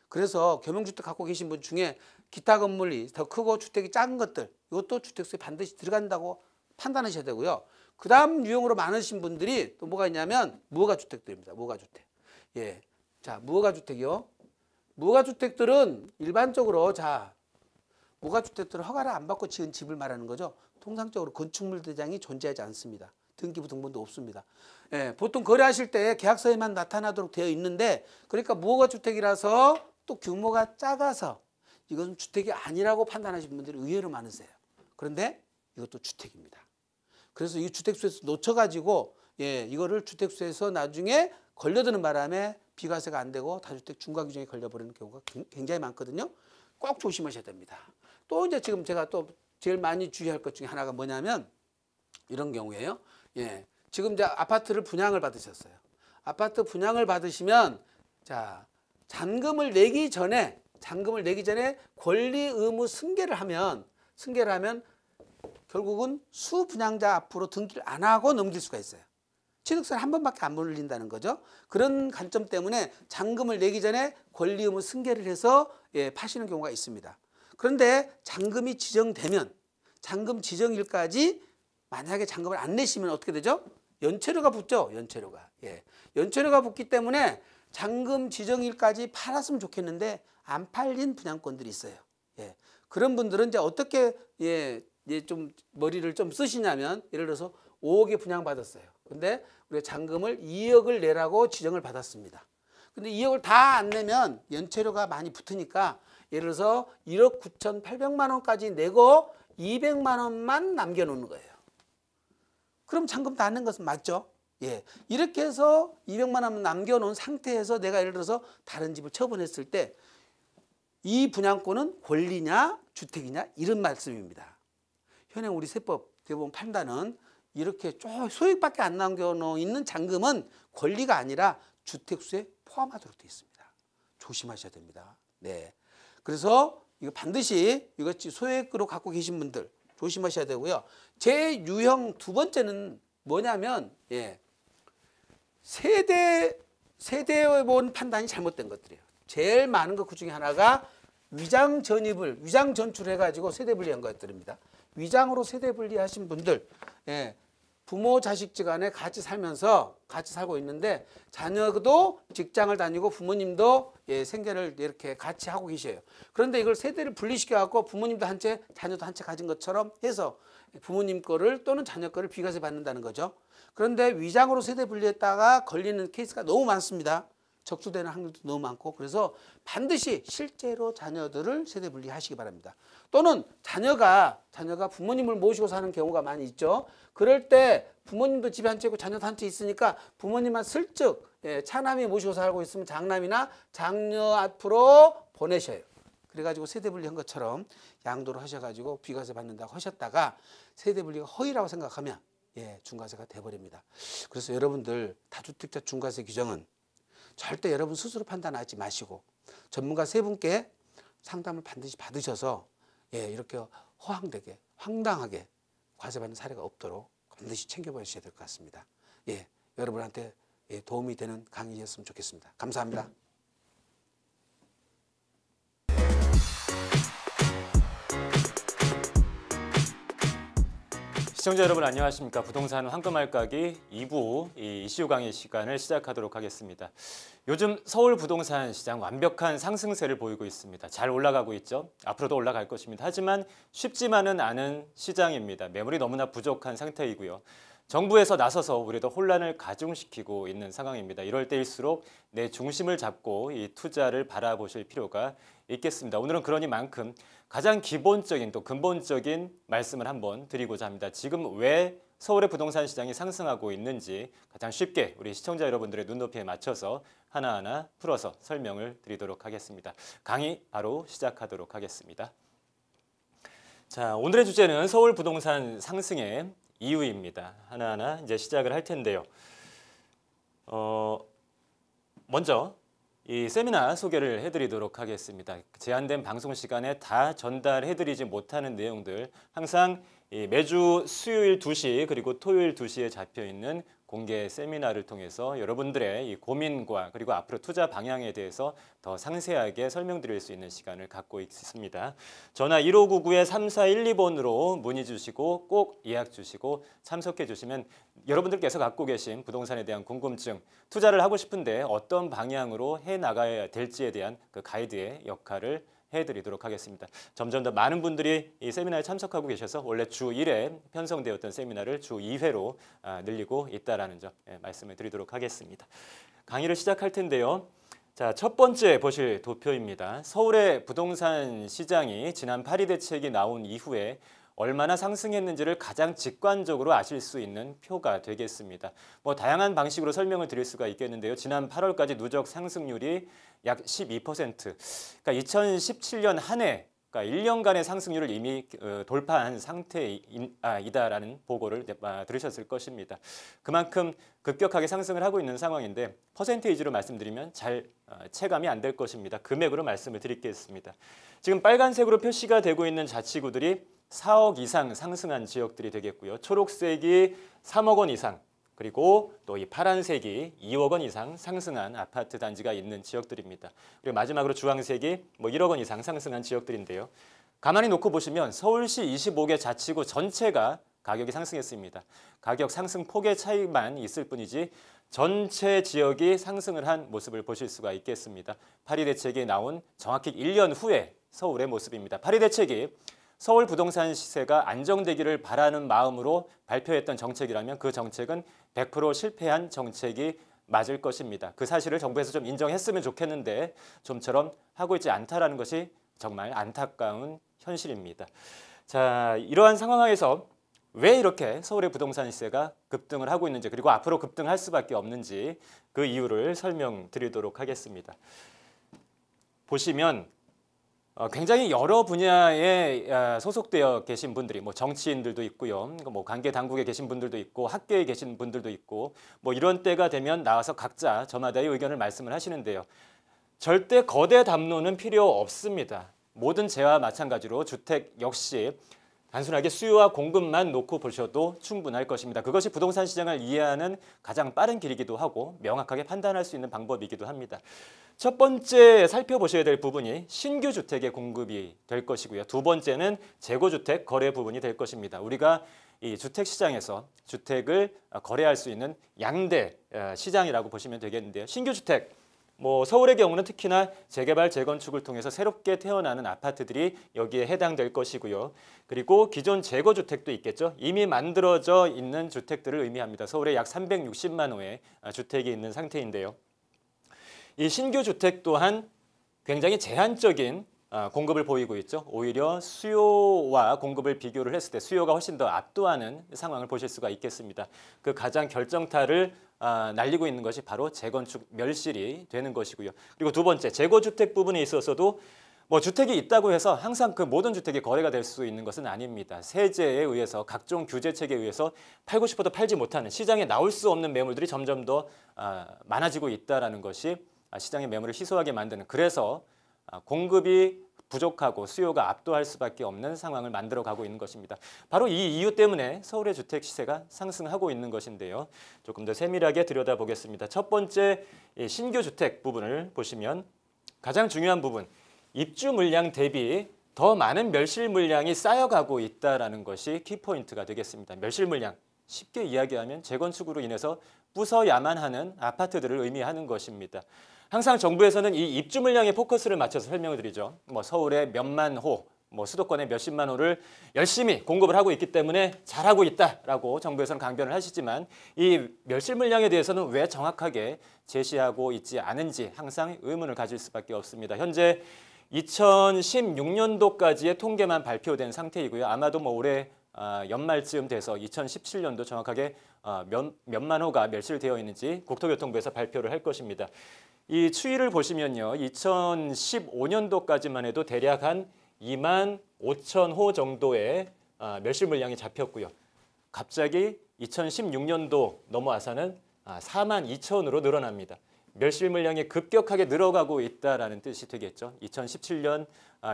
그래서 겸용주택 갖고 계신 분 중에 기타 건물이 더 크고 주택이 작은 것들 이것도 주택수에 반드시 들어간다고 판단하셔야 되고요 그 다음 유형으로 많으신 분들이 또 뭐가 있냐면 무허가 주택들입니다 무허가 주택 예, 자 무허가 주택이요 무가주택들은 일반적으로 자 무가주택들은 허가를 안 받고 지은 집을 말하는 거죠. 통상적으로 건축물 대장이 존재하지 않습니다. 등기부 등본도 없습니다. 예, 보통 거래하실 때 계약서에만 나타나도록 되어 있는데 그러니까 무허가주택이라서 또 규모가 작아서 이것은 주택이 아니라고 판단하시는 분들이 의외로 많으세요. 그런데 이것도 주택입니다. 그래서 이 주택수에서 놓쳐가지고 예, 이거를 주택수에서 나중에 걸려드는 바람에 비과세가 안 되고 다주택 중과 규정에 걸려버리는 경우가 굉장히 많거든요. 꼭 조심하셔야 됩니다. 또 이제 지금 제가 또 제일 많이 주의할 것 중에 하나가 뭐냐면 이런 경우에요. 예. 지금 이제 아파트를 분양을 받으셨어요. 아파트 분양을 받으시면 자, 잔금을 내기 전에 잔금을 내기 전에 권리 의무 승계를 하면 승계를 하면 결국은 수분양자 앞으로 등기를 안 하고 넘길 수가 있어요. 취득세를 한 번밖에 안 물린다는 거죠. 그런 관점 때문에 잔금을 내기 전에 권리의무 승계를 해서 예, 파시는 경우가 있습니다. 그런데 잔금이 지정되면 잔금 지정일까지 만약에 잔금을 안 내시면 어떻게 되죠? 연체료가 붙죠. 연체료가. 예. 연체료가 붙기 때문에 잔금 지정일까지 팔았으면 좋겠는데 안 팔린 분양권들이 있어요. 예. 그런 분들은 이제 어떻게 예, 예, 좀 머리를 좀 쓰시냐면 예를 들어서 5억에 분양받았어요. 근데 우리가 잔금을 2억을 내라고 지정을 받았습니다. 근데 2억을 다 안 내면 연체료가 많이 붙으니까 예를 들어서 1억 9,800만 원까지 내고 200만 원만 남겨놓는 거예요. 그럼 잔금 다낸 것은 맞죠? 예. 이렇게 해서 200만 원 남겨놓은 상태에서 내가 예를 들어서 다른 집을 처분했을 때 이 분양권은 권리냐 주택이냐 이런 말씀입니다. 현행 우리 세법 대법원 판단은 이렇게 쭉 소액밖에 안 남겨놓은 있는 잔금은 권리가 아니라 주택수에 포함하도록 되어 있습니다. 조심하셔야 됩니다. 네. 그래서 이거 반드시 이거 것 소액으로 갖고 계신 분들 조심하셔야 되고요. 제 유형 두 번째는 뭐냐면 예. 세대 세대의 본 판단이 잘못된 것들이에요. 제일 많은 것그 중에 하나가 위장 전입을 위장 전출해 가지고 세대 분리한 것들입니다. 위장으로 세대 분리하신 분들 예. 부모 자식지 간에 같이 살면서 같이 살고 있는데 자녀도 직장을 다니고 부모님도 예, 생계를 이렇게 같이 하고 계셔요. 그런데 이걸 세대를 분리시켜 갖고 부모님도 한 채 자녀도 한 채 가진 것처럼 해서 부모님 거를 또는 자녀 거를 비과세 받는다는 거죠. 그런데 위장으로 세대 분리했다가 걸리는 케이스가 너무 많습니다. 적수되는 학력도 너무 많고 그래서 반드시 실제로 자녀들을 세대 분리하시기 바랍니다. 또는 자녀가 자녀가 부모님을 모시고 사는 경우가 많이 있죠. 그럴 때 부모님도 집에 한 채 있고 자녀도 한 채 있으니까 부모님만 슬쩍 예, 차남이 모시고 살고 있으면 장남이나 장녀 앞으로 보내셔요. 그래가지고 세대분리한 것처럼 양도를 하셔가지고 비과세 받는다고 하셨다가 세대분리가 허위라고 생각하면 예, 중과세가 돼버립니다. 그래서 여러분들 다주택자 중과세 규정은 절대 여러분 스스로 판단하지 마시고 전문가 세 분께 상담을 반드시 받으셔서 예, 이렇게 허황되게 황당하게 과세받는 사례가 없도록 반드시 챙겨보셔야 될 것 같습니다. 예, 여러분한테 예, 도움이 되는 강의였으면 좋겠습니다. 감사합니다. 시청자 여러분 안녕하십니까 부동산 황금알까기 2부 이슈 강의 시간을 시작하도록 하겠습니다. 요즘 서울 부동산 시장 완벽한 상승세를 보이고 있습니다. 잘 올라가고 있죠. 앞으로도 올라갈 것입니다. 하지만 쉽지만은 않은 시장입니다. 매물이 너무나 부족한 상태이고요. 정부에서 나서서 우리도 혼란을 가중시키고 있는 상황입니다. 이럴 때일수록 내 중심을 잡고 이 투자를 바라보실 필요가 있겠습니다. 오늘은 그러니만큼 가장 기본적인 또 근본적인 말씀을 한번 드리고자 합니다. 지금 왜 서울의 부동산 시장이 상승하고 있는지 가장 쉽게 우리 시청자 여러분들의 눈높이에 맞춰서 하나하나 풀어서 설명을 드리도록 하겠습니다. 강의 바로 시작하도록 하겠습니다. 자, 오늘의 주제는 서울 부동산 상승의 이유입니다. 하나하나 이제 시작을 할 텐데요. 어, 먼저 이 세미나 소개를 해드리도록 하겠습니다. 제한된 방송 시간에 다 전달해드리지 못하는 내용들 항상 이 매주 수요일 2시 그리고 토요일 2시에 잡혀있는 공개 세미나를 통해서 여러분들의 이 고민과 그리고 앞으로 투자 방향에 대해서 더 상세하게 설명드릴 수 있는 시간을 갖고 있습니다. 전화 1599-3412번으로 문의 주시고 꼭 예약 주시고 참석해 주시면 여러분들께서 갖고 계신 부동산에 대한 궁금증, 투자를 하고 싶은데 어떤 방향으로 해나가야 될지에 대한 그 가이드의 역할을 해드리도록 하겠습니다. 점점 더 많은 분들이 이 세미나에 참석하고 계셔서 원래 주 1회 편성되었던 세미나를 주 2회로 아, 늘리고 있다는 점 예, 말씀을 드리도록 하겠습니다. 강의를 시작할 텐데요. 자, 첫 번째 보실 도표입니다. 서울의 부동산 시장이 지난 파리 대책이 나온 이후에 얼마나 상승했는지를 가장 직관적으로 아실 수 있는 표가 되겠습니다. 뭐 다양한 방식으로 설명을 드릴 수가 있겠는데요. 지난 8월까지 누적 상승률이 약 12%. 그러니까 2017년 한 해, 그러니까 1년간의 상승률을 이미 어, 돌파한 상태이다라는 보고를 아, 들으셨을 것입니다. 그만큼 급격하게 상승을 하고 있는 상황인데 퍼센테이지로 말씀드리면 잘 어, 체감이 안 될 것입니다. 금액으로 말씀을 드리겠습니다. 지금 빨간색으로 표시가 되고 있는 자치구들이 4억 이상 상승한 지역들이 되겠고요. 초록색이 3억 원 이상, 그리고 또 이 파란색이 2억 원 이상 상승한 아파트 단지가 있는 지역들입니다. 그리고 마지막으로 주황색이 뭐 1억 원 이상 상승한 지역들인데요. 가만히 놓고 보시면 서울시 25개 자치구 전체가 가격이 상승했습니다. 가격 상승 폭의 차이만 있을 뿐이지 전체 지역이 상승을 한 모습을 보실 수가 있겠습니다. 파리 대책이 나온 정확히 1년 후에 서울의 모습입니다. 파리 대책이 서울 부동산 시세가 안정되기를 바라는 마음으로 발표했던 정책이라면 그 정책은 100% 실패한 정책이 맞을 것입니다. 그 사실을 정부에서 좀 인정했으면 좋겠는데 좀처럼 하고 있지 않다라는 것이 정말 안타까운 현실입니다. 자, 이러한 상황에서 왜 이렇게 서울의 부동산 시세가 급등을 하고 있는지 그리고 앞으로 급등할 수밖에 없는지 그 이유를 설명드리도록 하겠습니다. 보시면 어, 굉장히 여러 분야에 어, 소속되어 계신 분들이 뭐 정치인들도 있고요. 그러니까 뭐 관계 당국에 계신 분들도 있고 학계에 계신 분들도 있고 뭐 이런 때가 되면 나와서 각자 저마다의 의견을 말씀을 하시는데요. 절대 거대 담론은 필요 없습니다. 모든 재와 마찬가지로 주택 역시 단순하게 수요와 공급만 놓고 보셔도 충분할 것입니다. 그것이 부동산 시장을 이해하는 가장 빠른 길이기도 하고 명확하게 판단할 수 있는 방법이기도 합니다. 첫 번째 살펴보셔야 될 부분이 신규 주택의 공급이 될 것이고요. 두 번째는 재고주택 거래 부분이 될 것입니다. 우리가 이 주택 시장에서 주택을 거래할 수 있는 양대 어, 시장이라고 보시면 되겠는데요. 신규 주택 뭐 서울의 경우는 특히나 재개발 재건축을 통해서 새롭게 태어나는 아파트들이 여기에 해당될 것이고요. 그리고 기존 재거 주택도 있겠죠. 이미 만들어져 있는 주택들을 의미합니다. 서울에 약 360만 호의 아, 주택이 있는 상태인데요. 이 신규 주택 또한 굉장히 제한적인 아, 공급을 보이고 있죠. 오히려 수요와 공급을 비교를 했을 때 수요가 훨씬 더 압도하는 상황을 보실 수가 있겠습니다. 그 가장 결정타를 아, 날리고 있는 것이 바로 재건축 멸실이 되는 것이고요. 그리고 두 번째 재고주택 부분에 있어서도 뭐 주택이 있다고 해서 항상 그 모든 주택이 거래가 될 수 있는 것은 아닙니다. 세제에 의해서 각종 규제책에 의해서 팔고 싶어도 팔지 못하는 시장에 나올 수 없는 매물들이 점점 더 아, 많아지고 있다는 것이 시장의 매물을 희소하게 만드는 그래서 아, 공급이 부족하고 수요가 압도할 수밖에 없는 상황을 만들어 가고 있는 것입니다. 바로 이 이유 때문에 서울의 주택 시세가 상승하고 있는 것인데요. 조금 더 세밀하게 들여다보겠습니다. 첫 번째 예, 신규 주택 부분을 보시면 가장 중요한 부분 입주 물량 대비 더 많은 멸실 물량이 쌓여가고 있다는 것이 키포인트가 되겠습니다. 멸실 물량, 쉽게 이야기하면 재건축으로 인해서 부서야만 하는 아파트들을 의미하는 것입니다. 항상 정부에서는 이 입주 물량에 포커스를 맞춰서 설명을 드리죠. 뭐 서울에 몇만 호, 뭐 수도권에 몇십만 호를 열심히 공급을 하고 있기 때문에 잘하고 있다라고 정부에서는 강변을 하시지만 이 멸실 물량에 대해서는 왜 정확하게 제시하고 있지 않은지 항상 의문을 가질 수밖에 없습니다. 현재 2016년도까지의 통계만 발표된 상태이고요. 아마도 뭐 올해 아, 연말쯤 돼서 2017년도 정확하게 몇, 아, 몇만 호가 멸실되어 있는지 국토교통부에서 발표를 할 것입니다. 이 추이를 보시면요. 2015년도까지만 해도 대략 한 2만 5천 호 정도의 아, 멸실 물량이 잡혔고요. 갑자기 2016년도 넘어와서는 4만 아, 2천으로 늘어납니다. 멸실 물량이 급격하게 늘어가고 있다는 뜻이 되겠죠. 2017년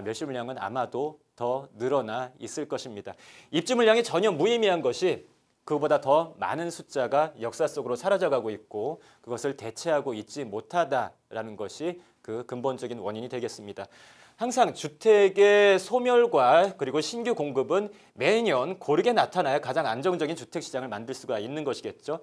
멸실 물량은 아마도 더 늘어나 있을 것입니다. 입주 물량이 전혀 무의미한 것이 그보다 더 많은 숫자가 역사 속으로 사라져가고 있고 그것을 대체하고 있지 못하다라는 것이 그 근본적인 원인이 되겠습니다. 항상 주택의 소멸과 그리고 신규 공급은 매년 고르게 나타나야 가장 안정적인 주택 시장을 만들 수가 있는 것이겠죠.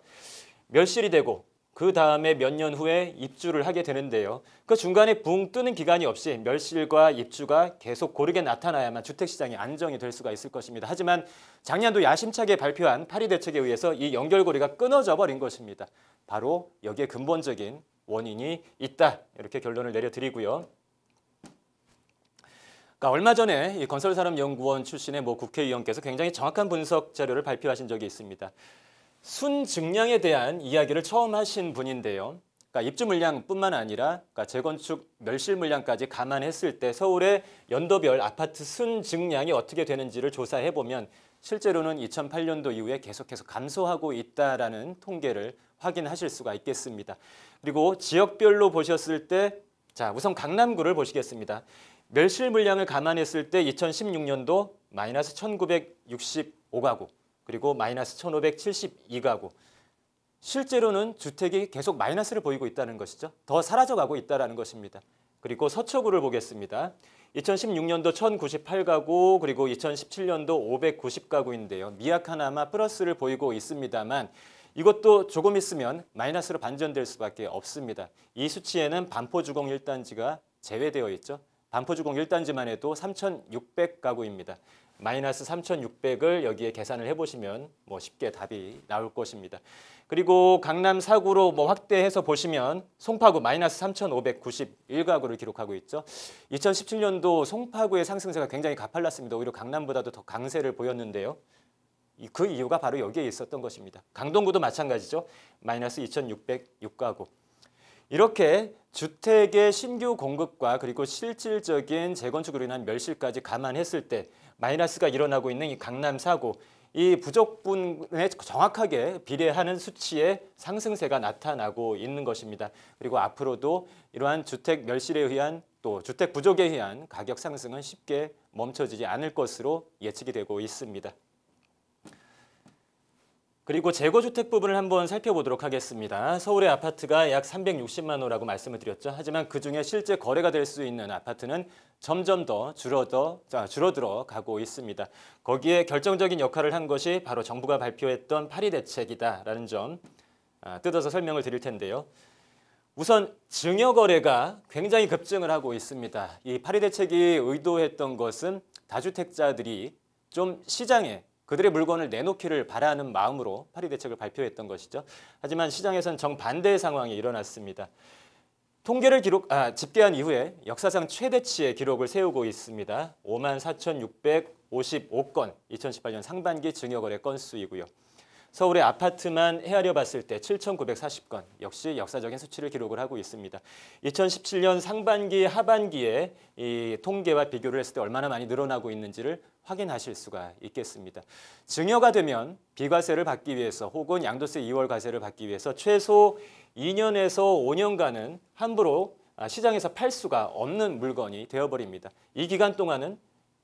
멸실이 되고 그 다음에 몇 년 후에 입주를 하게 되는데요. 그 중간에 붕 뜨는 기간이 없이 멸실과 입주가 계속 고르게 나타나야만 주택시장이 안정이 될 수가 있을 것입니다. 하지만 작년도 야심차게 발표한 파리 대책에 의해서 이 연결고리가 끊어져 버린 것입니다. 바로 여기에 근본적인 원인이 있다. 이렇게 결론을 내려드리고요. 그러니까 얼마 전에 건설산업연구원 출신의 뭐 국회의원께서 굉장히 정확한 분석 자료를 발표하신 적이 있습니다. 순증량에 대한 이야기를 처음 하신 분인데요. 그러니까 입주 물량뿐만 아니라 그러니까 재건축 멸실 물량까지 감안했을 때 서울의 연도별 아파트 순증량이 어떻게 되는지를 조사해 보면 실제로는 2008년도 이후에 계속해서 감소하고 있다라는 통계를 확인하실 수가 있겠습니다. 그리고 지역별로 보셨을 때 자, 우선 강남구를 보시겠습니다. 멸실 물량을 감안했을 때 2016년도 마이너스 1965가구 그리고 마이너스 1572가구. 실제로는 주택이 계속 마이너스를 보이고 있다는 것이죠. 더 사라져가고 있다는 것입니다. 그리고 서초구를 보겠습니다. 2016년도 1098가구 그리고 2017년도 590가구인데요. 미약하나마 플러스를 보이고 있습니다만 이것도 조금 있으면 마이너스로 반전될 수밖에 없습니다. 이 수치에는 반포주공 1단지가 제외되어 있죠. 반포주공 1단지만 해도 3,600가구입니다. 마이너스 3,600을 여기에 계산을 해보시면 뭐 쉽게 답이 나올 것입니다. 그리고 강남 4구로 뭐 확대해서 보시면 송파구 마이너스 3,591가구를 기록하고 있죠. 2017년도 송파구의 상승세가 굉장히 가팔랐습니다. 오히려 강남보다도 더 강세를 보였는데요. 그 이유가 바로 여기에 있었던 것입니다. 강동구도 마찬가지죠. 마이너스 2,606가구. 이렇게 주택의 신규 공급과 그리고 실질적인 재건축으로 인한 멸실까지 감안했을 때 마이너스가 일어나고 있는 이 강남 사고 이 부족분에 정확하게 비례하는 수치의 상승세가 나타나고 있는 것입니다. 그리고 앞으로도 이러한 주택 멸실에 의한 또 주택 부족에 의한 가격 상승은 쉽게 멈춰지지 않을 것으로 예측이 되고 있습니다. 그리고 재고주택 부분을 한번 살펴보도록 하겠습니다. 서울의 아파트가 약 360만 호라고 말씀을 드렸죠. 하지만 그중에 실제 거래가 될 수 있는 아파트는 점점 더 줄어더, 아, 줄어들어 가고 있습니다. 거기에 결정적인 역할을 한 것이 바로 정부가 발표했던 파리 대책이다라는 점 아, 뜯어서 설명을 드릴 텐데요. 우선 증여 거래가 굉장히 급증을 하고 있습니다. 이 파리 대책이 의도했던 것은 다주택자들이 좀 시장에 그들의 물건을 내놓기를 바라는 마음으로 파리 대책을 발표했던 것이죠. 하지만 시장에선 정반대의 상황이 일어났습니다. 통계를 기록, 아, 집계한 이후에 역사상 최대치의 기록을 세우고 있습니다. 5만 4,655건 2018년 상반기 증여거래 건수이고요. 서울의 아파트만 헤아려 봤을 때 7,940건 역시 역사적인 수치를 기록을 하고 있습니다. 2017년 상반기 하반기에 이 통계와 비교를 했을 때 얼마나 많이 늘어나고 있는지를 확인하실 수가 있겠습니다. 증여가 되면 비과세를 받기 위해서 혹은 양도세 2월 과세를 받기 위해서 최소 2년에서 5년간은 함부로 아, 시장에서 팔 수가 없는 물건이 되어버립니다. 이 기간 동안은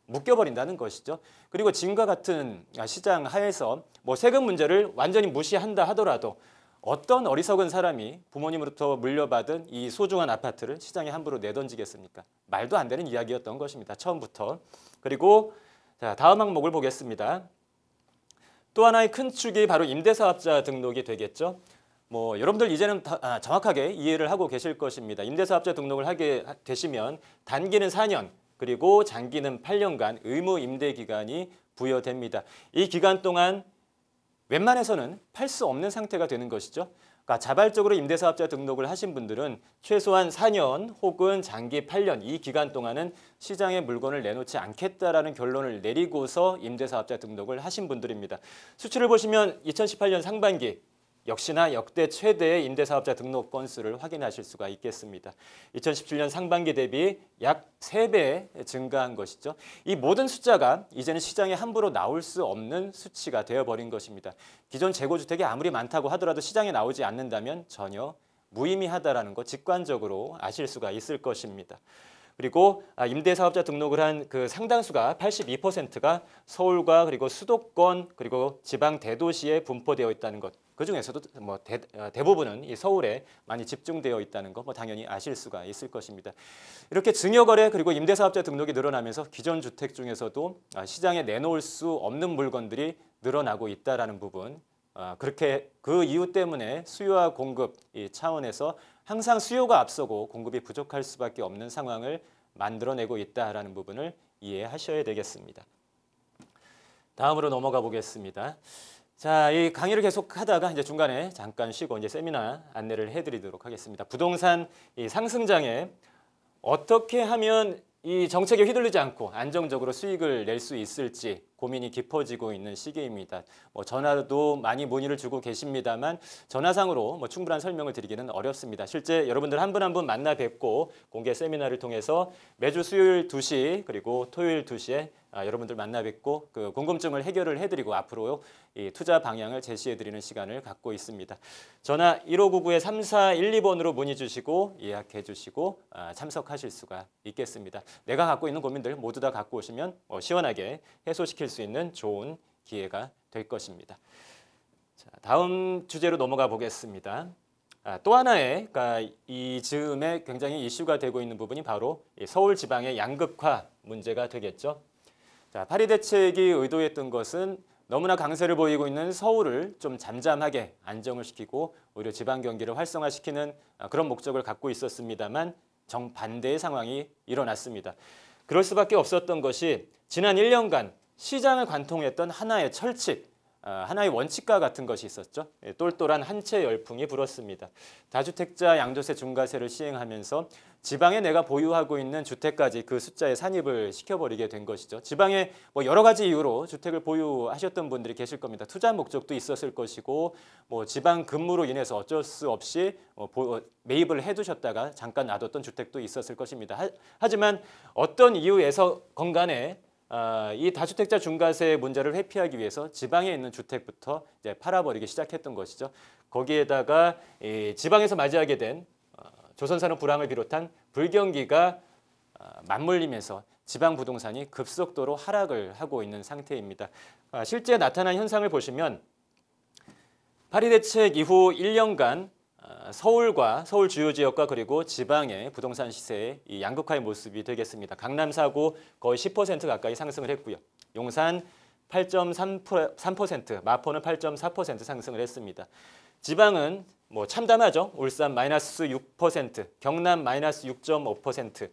묶여버린다는 것이죠. 그리고 지금과 같은 시장 하에서 뭐 세금 문제를 완전히 무시한다 하더라도 어떤 어리석은 사람이 부모님으로부터 물려받은 이 소중한 아파트를 시장에 함부로 내던지겠습니까? 말도 안 되는 이야기였던 것입니다. 처음부터. 그리고 자, 다음 항목을 보겠습니다. 또 하나의 큰 축이 바로 임대사업자 등록이 되겠죠. 뭐 여러분들 이제는 다, 아, 정확하게 이해를 하고 계실 것입니다. 임대사업자 등록을 하게 되시면 단기는 4년, 그리고 장기는 8년간 의무 임대 기간이 부여됩니다. 이 기간 동안 웬만해서는 팔 수 없는 상태가 되는 것이죠. 그러니까 자발적으로 임대사업자 등록을 하신 분들은 최소한 4년 혹은 장기 8년 이 기간 동안은 시장에 물건을 내놓지 않겠다라는 결론을 내리고서 임대사업자 등록을 하신 분들입니다. 수치를 보시면 2018년 상반기 역시나 역대 최대의 임대사업자 등록 건수를 확인하실 수가 있겠습니다. 2017년 상반기 대비 약 3배 증가한 것이죠. 이 모든 숫자가 이제는 시장에 함부로 나올 수 없는 수치가 되어버린 것입니다. 기존 재고주택이 아무리 많다고 하더라도 시장에 나오지 않는다면 전혀 무의미하다는거 직관적으로 아실 수가 있을 것입니다. 그리고 아, 임대사업자 등록을 한 그 상당수가 82%가 서울과 그리고 수도권 그리고 지방 대도시에 분포되어 있다는 것그 중에서도 뭐 대, 어, 대부분은 이 서울에 많이 집중되어 있다는 거뭐 당연히 아실 수가 있을 것입니다. 이렇게 증여거래 그리고 임대사업자 등록이 늘어나면서 기존 주택 중에서도 아, 시장에 내놓을 수 없는 물건들이 늘어나고 있다는 부분 아, 그렇게 그 이유 때문에 수요와 공급 차원에서 항상 수요가 앞서고 공급이 부족할 수밖에 없는 상황을 만들어내고 있다는 부분을 이해하셔야 되겠습니다. 다음으로 넘어가 보겠습니다. 자, 이 강의를 계속 하다가 이제 중간에 잠깐 쉬고 이제 세미나 안내를 해드리도록 하겠습니다. 부동산 이 상승장에 어떻게 하면 이 정책에 휘둘리지 않고 안정적으로 수익을 낼 수 있을지 고민이 깊어지고 있는 시기입니다. 뭐 전화도 많이 문의를 주고 계십니다만 전화상으로 뭐 충분한 설명을 드리기는 어렵습니다. 실제 여러분들 한 분 한 분 만나 뵙고 공개 세미나를 통해서 매주 수요일 2시 그리고 토요일 2시에 아, 여러분들 만나 뵙고 그 궁금증을 해결을 해드리고 앞으로 이 투자 방향을 제시해드리는 시간을 갖고 있습니다. 전화 1599-3412번으로 문의 주시고 예약해 주시고 아, 참석하실 수가 있겠습니다. 내가 갖고 있는 고민들 모두 다 갖고 오시면 뭐 시원하게 해소시킬 수 있는 좋은 기회가 될 것입니다. 자, 다음 주제로 넘어가 보겠습니다. 아, 또 하나의 그러니까 이 즈음에 굉장히 이슈가 되고 있는 부분이 바로 서울 지방의 양극화 문제가 되겠죠. 자, 파리 대책이 의도했던 것은 너무나 강세를 보이고 있는 서울을 좀 잠잠하게 안정을 시키고 오히려 지방 경기를 활성화시키는 아, 그런 목적을 갖고 있었습니다만 정반대의 상황이 일어났습니다. 그럴 수밖에 없었던 것이 지난 1년간 시장을 관통했던 하나의 철칙, 아, 하나의 원칙과 같은 것이 있었죠. 예, 똘똘한 한 채 열풍이 불었습니다. 다주택자 양도세 중과세를 시행하면서 지방에 내가 보유하고 있는 주택까지 그 숫자에 산입을 시켜버리게 된 것이죠. 지방에 뭐 여러 가지 이유로 주택을 보유하셨던 분들이 계실 겁니다. 투자 목적도 있었을 것이고 뭐 지방 근무로 인해서 어쩔 수 없이 뭐 매입을 해두셨다가 잠깐 놔뒀던 주택도 있었을 것입니다. 하지만 어떤 이유에서 건간에 아, 이 다주택자 중과세 문제를 회피하기 위해서 지방에 있는 주택부터 이제 팔아버리기 시작했던 것이죠. 거기에다가 지방에서 맞이하게 된 어, 조선산업 불황을 비롯한 불경기가 아, 맞물리면서 지방 부동산이 급속도로 하락을 하고 있는 상태입니다. 아, 실제 나타난 현상을 보시면 파리 대책 이후 1년간 아, 서울과 서울 주요 지역과 그리고 지방의 부동산 시세의 양극화의 모습이 되겠습니다. 강남 사고 거의 10% 가까이 상승을 했고요. 용산 8.3%, 마포는 8.4% 상승을 했습니다. 지방은 뭐 참담하죠. 울산 마이너스 6%, 경남 마이너스 6.5%,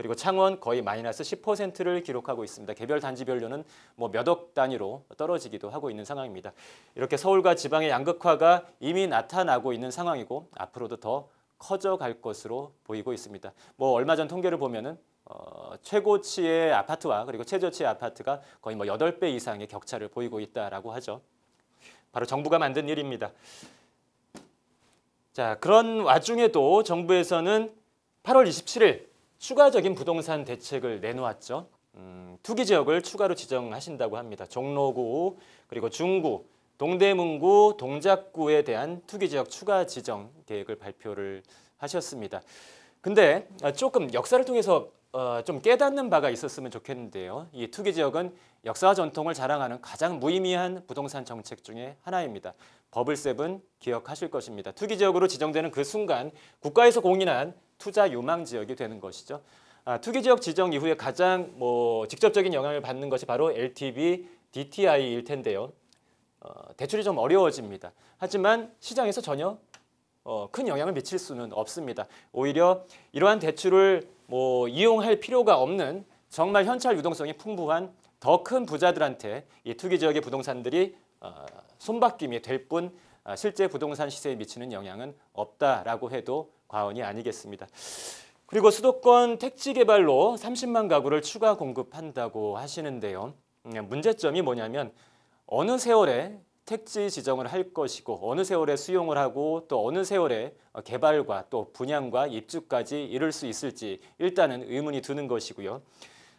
그리고 창원 거의 마이너스 10%를 기록하고 있습니다. 개별 단지별로는 뭐 몇 억 단위로 떨어지기도 하고 있는 상황입니다. 이렇게 서울과 지방의 양극화가 이미 나타나고 있는 상황이고 앞으로도 더 커져갈 것으로 보이고 있습니다. 뭐 얼마 전 통계를 보면은 어, 최고치의 아파트와 그리고 최저치의 아파트가 거의 뭐 8배 이상의 격차를 보이고 있다라고 하죠. 바로 정부가 만든 일입니다. 자, 그런 와중에도 정부에서는 8월 27일 추가적인 부동산 대책을 내놓았죠. 음, 투기 지역을 추가로 지정하신다고 합니다. 종로구 그리고 중구, 동대문구, 동작구에 대한 투기 지역 추가 지정 계획을 발표를 하셨습니다. 근데 아, 조금 역사를 통해서 어, 좀 깨닫는 바가 있었으면 좋겠는데요. 이 투기 지역은 역사와 전통을 자랑하는 가장 무의미한 부동산 정책 중의 하나입니다. 버블 셉은 기억하실 것입니다. 투기 지역으로 지정되는 그 순간 국가에서 공인한 투자 요망 지역이 되는 것이죠. 아, 투기 지역 지정 이후에 가장 뭐 직접적인 영향을 받는 것이 바로 LTV, DTI일 텐데요. 어, 대출이 좀 어려워집니다. 하지만 시장에서 전혀 어, 큰 영향을 미칠 수는 없습니다. 오히려 이러한 대출을 뭐 이용할 필요가 없는 정말 현찰 유동성이 풍부한 더 큰 부자들한테 이 투기 지역의 부동산들이 어, 손바뀜이 될뿐 아, 실제 부동산 시세에 미치는 영향은 없다라고 해도 과언이 아니겠습니다. 그리고 수도권 택지 개발로 30만 가구를 추가 공급한다고 하시는데요. 음, 문제점이 뭐냐면 어느 세월에 택지 지정을 할 것이고 어느 세월에 수용을 하고 또 어느 세월에 개발과 또 분양과 입주까지 이룰 수 있을지 일단은 의문이 드는 것이고요.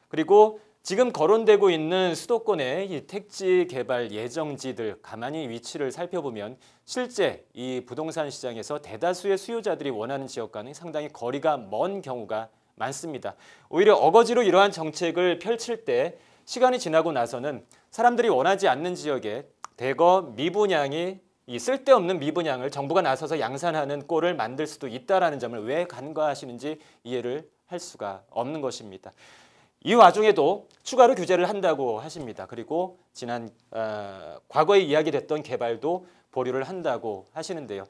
그리고 지금 거론되고 있는 수도권의 이 택지 개발 예정지들 가만히 위치를 살펴보면 실제 이 부동산 시장에서 대다수의 수요자들이 원하는 지역과는 상당히 거리가 먼 경우가 많습니다. 오히려 어거지로 이러한 정책을 펼칠 때 시간이 지나고 나서는 사람들이 원하지 않는 지역에 대거 미분양이 이 쓸데없는 미분양을 정부가 나서서 양산하는 꼴을 만들 수도 있다는 점을 왜 간과하시는지 이해를 할 수가 없는 것입니다. 이 와중에도 추가로 규제를 한다고 하십니다. 그리고 지난 어, 과거에 이야기됐던 개발도 보류를 한다고 하시는데요.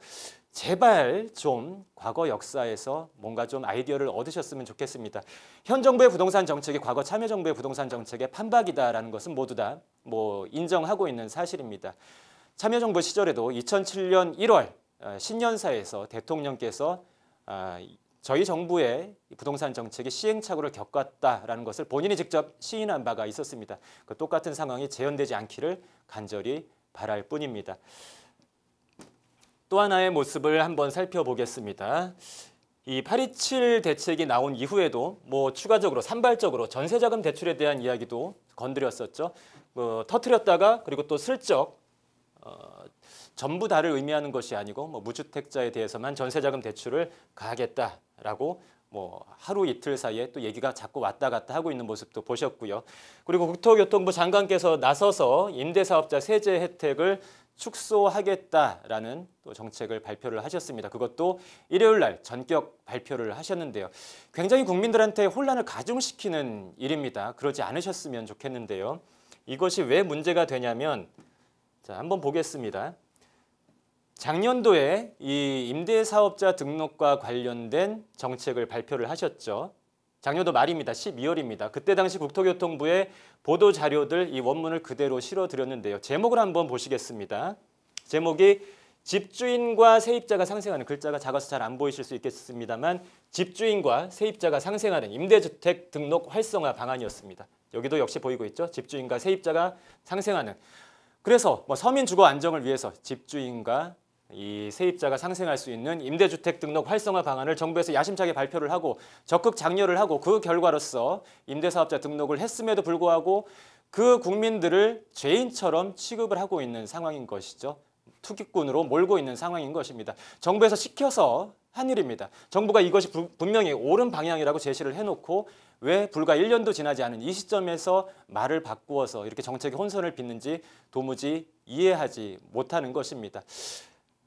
제발 좀 과거 역사에서 뭔가 좀 아이디어를 얻으셨으면 좋겠습니다. 현 정부의 부동산 정책이 과거 참여정부의 부동산 정책의 판박이다라는 것은 모두 다 뭐 인정하고 있는 사실입니다. 참여정부 시절에도 2007년 1월 어, 신년사에서 대통령께서 아, 저희 정부의 부동산 정책이 시행착오를 겪었다라는 것을 본인이 직접 시인한 바가 있었습니다. 그 똑같은 상황이 재현되지 않기를 간절히 바랄 뿐입니다. 또 하나의 모습을 한번 살펴보겠습니다. 이 827 대책이 나온 이후에도 뭐 추가적으로 산발적으로 전세자금 대출에 대한 이야기도 건드렸었죠. 뭐 터트렸다가 그리고 또 슬쩍 어, 전부 다를 의미하는 것이 아니고 뭐 무주택자에 대해서만 전세자금 대출을 가하겠다 라고 뭐 하루 이틀 사이에 또 얘기가 자꾸 왔다 갔다 하고 있는 모습도 보셨고요. 그리고 국토교통부 장관께서 나서서 임대사업자 세제 혜택을 축소하겠다라는 또 정책을 발표를 하셨습니다. 그것도 일요일 날 전격 발표를 하셨는데요. 굉장히 국민들한테 혼란을 가중시키는 일입니다. 그러지 않으셨으면 좋겠는데요. 이것이 왜 문제가 되냐면 자, 한번 보겠습니다. 작년도에 이 임대사업자 등록과 관련된 정책을 발표를 하셨죠. 작년도 말입니다. 12월입니다. 그때 당시 국토교통부의 보도자료들 이 원문을 그대로 실어드렸는데요. 제목을 한번 보시겠습니다. 제목이 집주인과 세입자가 상생하는 글자가 작아서 잘 안 보이실 수 있겠습니다만 집주인과 세입자가 상생하는 임대주택 등록 활성화 방안이었습니다. 여기도 역시 보이고 있죠. 집주인과 세입자가 상생하는 그래서 뭐 서민 주거 안정을 위해서 집주인과 이 세입자가 상생할 수 있는 임대주택 등록 활성화 방안을 정부에서 야심차게 발표를 하고 적극 장려를 하고 그 결과로서 임대사업자 등록을 했음에도 불구하고 그 국민들을 죄인처럼 취급을 하고 있는 상황인 것이죠. 투기꾼으로 몰고 있는 상황인 것입니다. 정부에서 시켜서 한 일입니다. 정부가 이것이 부, 분명히 옳은 방향이라고 제시를 해놓고 왜 불과 1년도 지나지 않은 이 시점에서 말을 바꾸어서 이렇게 정책의 혼선을 빚는지 도무지 이해하지 못하는 것입니다.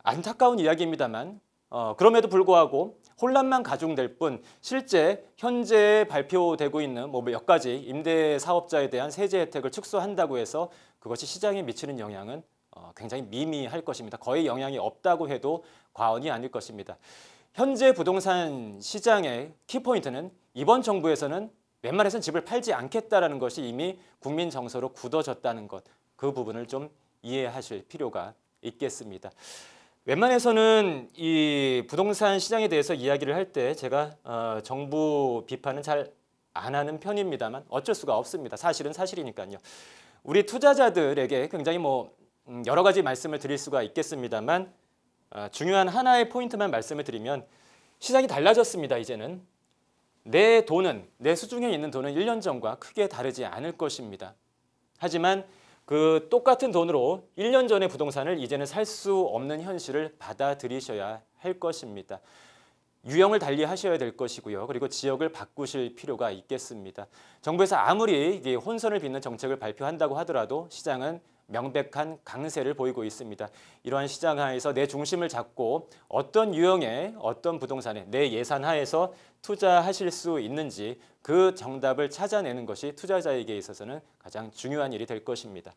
안타까운 이야기입니다만 어, 그럼에도 불구하고 혼란만 가중될 뿐 실제 현재 발표되고 있는 뭐몇 가지 임대 사업자에 대한 세제 혜택을 축소한다고 해서 그것이 시장에 미치는 영향은 어, 굉장히 미미할 것입니다. 거의 영향이 없다고 해도 과언이 아닐 것입니다. 현재 부동산 시장의 키포인트는 이번 정부에서는 웬만해선 집을 팔지 않겠다라는 것이 이미 국민 정서로 굳어졌다는 것, 그 부분을 좀 이해하실 필요가 있겠습니다. 웬만해서는 이 부동산 시장에 대해서 이야기를 할 때 제가 어, 정부 비판은 잘 안 하는 편입니다만 어쩔 수가 없습니다. 사실은 사실이니까요. 우리 투자자들에게 굉장히 뭐 음, 여러 가지 말씀을 드릴 수가 있겠습니다만 어, 중요한 하나의 포인트만 말씀을 드리면 시장이 달라졌습니다. 이제는 내 돈은 내 수중에 있는 돈은 1년 전과 크게 다르지 않을 것입니다. 하지만 그 똑같은 돈으로 1년 전의 부동산을 이제는 살 수 없는 현실을 받아들이셔야 할 것입니다. 유형을 달리 하셔야 될 것이고요. 그리고 지역을 바꾸실 필요가 있겠습니다. 정부에서 아무리 혼선을 빚는 정책을 발표한다고 하더라도 시장은 명백한 강세를 보이고 있습니다. 이러한 시장 하에서 내 중심을 잡고 어떤 유형의 어떤 부동산에 내 예산 하에서 투자하실 수 있는지 그 정답을 찾아내는 것이 투자자에게 있어서는 가장 중요한 일이 될 것입니다.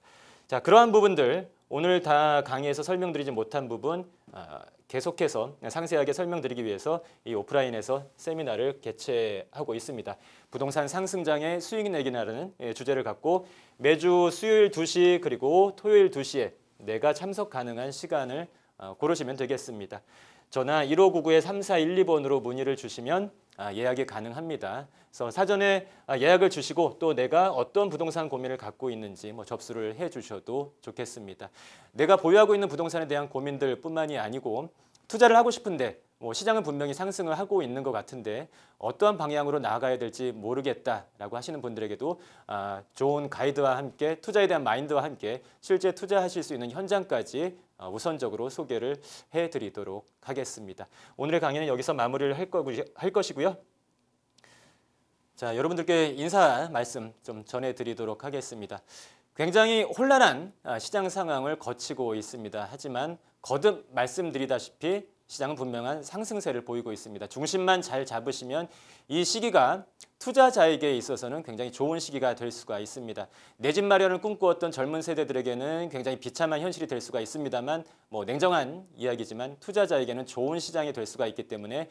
자, 그러한 부분들 오늘 다 강의에서 설명드리지 못한 부분 어, 계속해서 상세하게 설명드리기 위해서 이 오프라인에서 세미나를 개최하고 있습니다. 부동산 상승장의 수익 내기라는 예, 주제를 갖고 매주 수요일 2시 그리고 토요일 2시에 내가 참석 가능한 시간을 어, 고르시면 되겠습니다. 전화 1599-3412번으로 문의를 주시면 아, 예약이 가능합니다. 그래서 사전에 아, 예약을 주시고 또 내가 어떤 부동산 고민을 갖고 있는지 뭐 접수를 해 주셔도 좋겠습니다. 내가 보유하고 있는 부동산에 대한 고민들 뿐만이 아니고 투자를 하고 싶은데 뭐 시장은 분명히 상승을 하고 있는 것 같은데 어떠한 방향으로 나아가야 될지 모르겠다라고 하시는 분들에게도 아, 좋은 가이드와 함께 투자에 대한 마인드와 함께 실제 투자하실 수 있는 현장까지 어, 우선적으로 소개를 해드리도록 하겠습니다. 오늘의 강의는 여기서 마무리를 할 것이고요. 자, 여러분들께 인사 말씀 좀 전해드리도록 하겠습니다. 굉장히 혼란한 아, 시장 상황을 거치고 있습니다. 하지만 거듭 말씀드리다시피 시장은 분명한 상승세를 보이고 있습니다. 중심만 잘 잡으시면 이 시기가 투자자에게 있어서는 굉장히 좋은 시기가 될 수가 있습니다. 내 집 마련을 꿈꾸었던 젊은 세대들에게는 굉장히 비참한 현실이 될 수가 있습니다만 뭐 냉정한 이야기지만 투자자에게는 좋은 시장이 될 수가 있기 때문에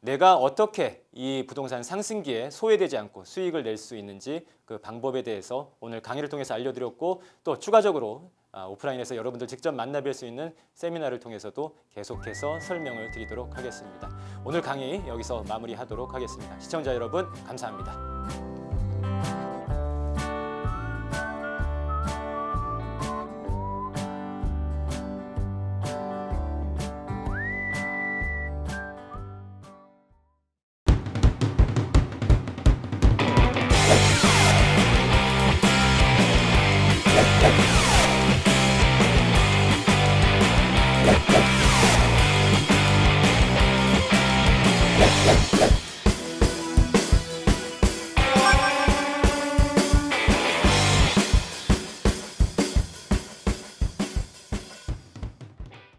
내가 어떻게 이 부동산 상승기에 소외되지 않고 수익을 낼 수 있는지 그 방법에 대해서 오늘 강의를 통해서 알려드렸고 또 추가적으로 아, 오프라인에서 여러분들 직접 만나뵐 수 있는 세미나를 통해서도 계속해서 설명을 드리도록 하겠습니다. 오늘 강의 여기서 마무리하도록 하겠습니다. 시청자 여러분 감사합니다.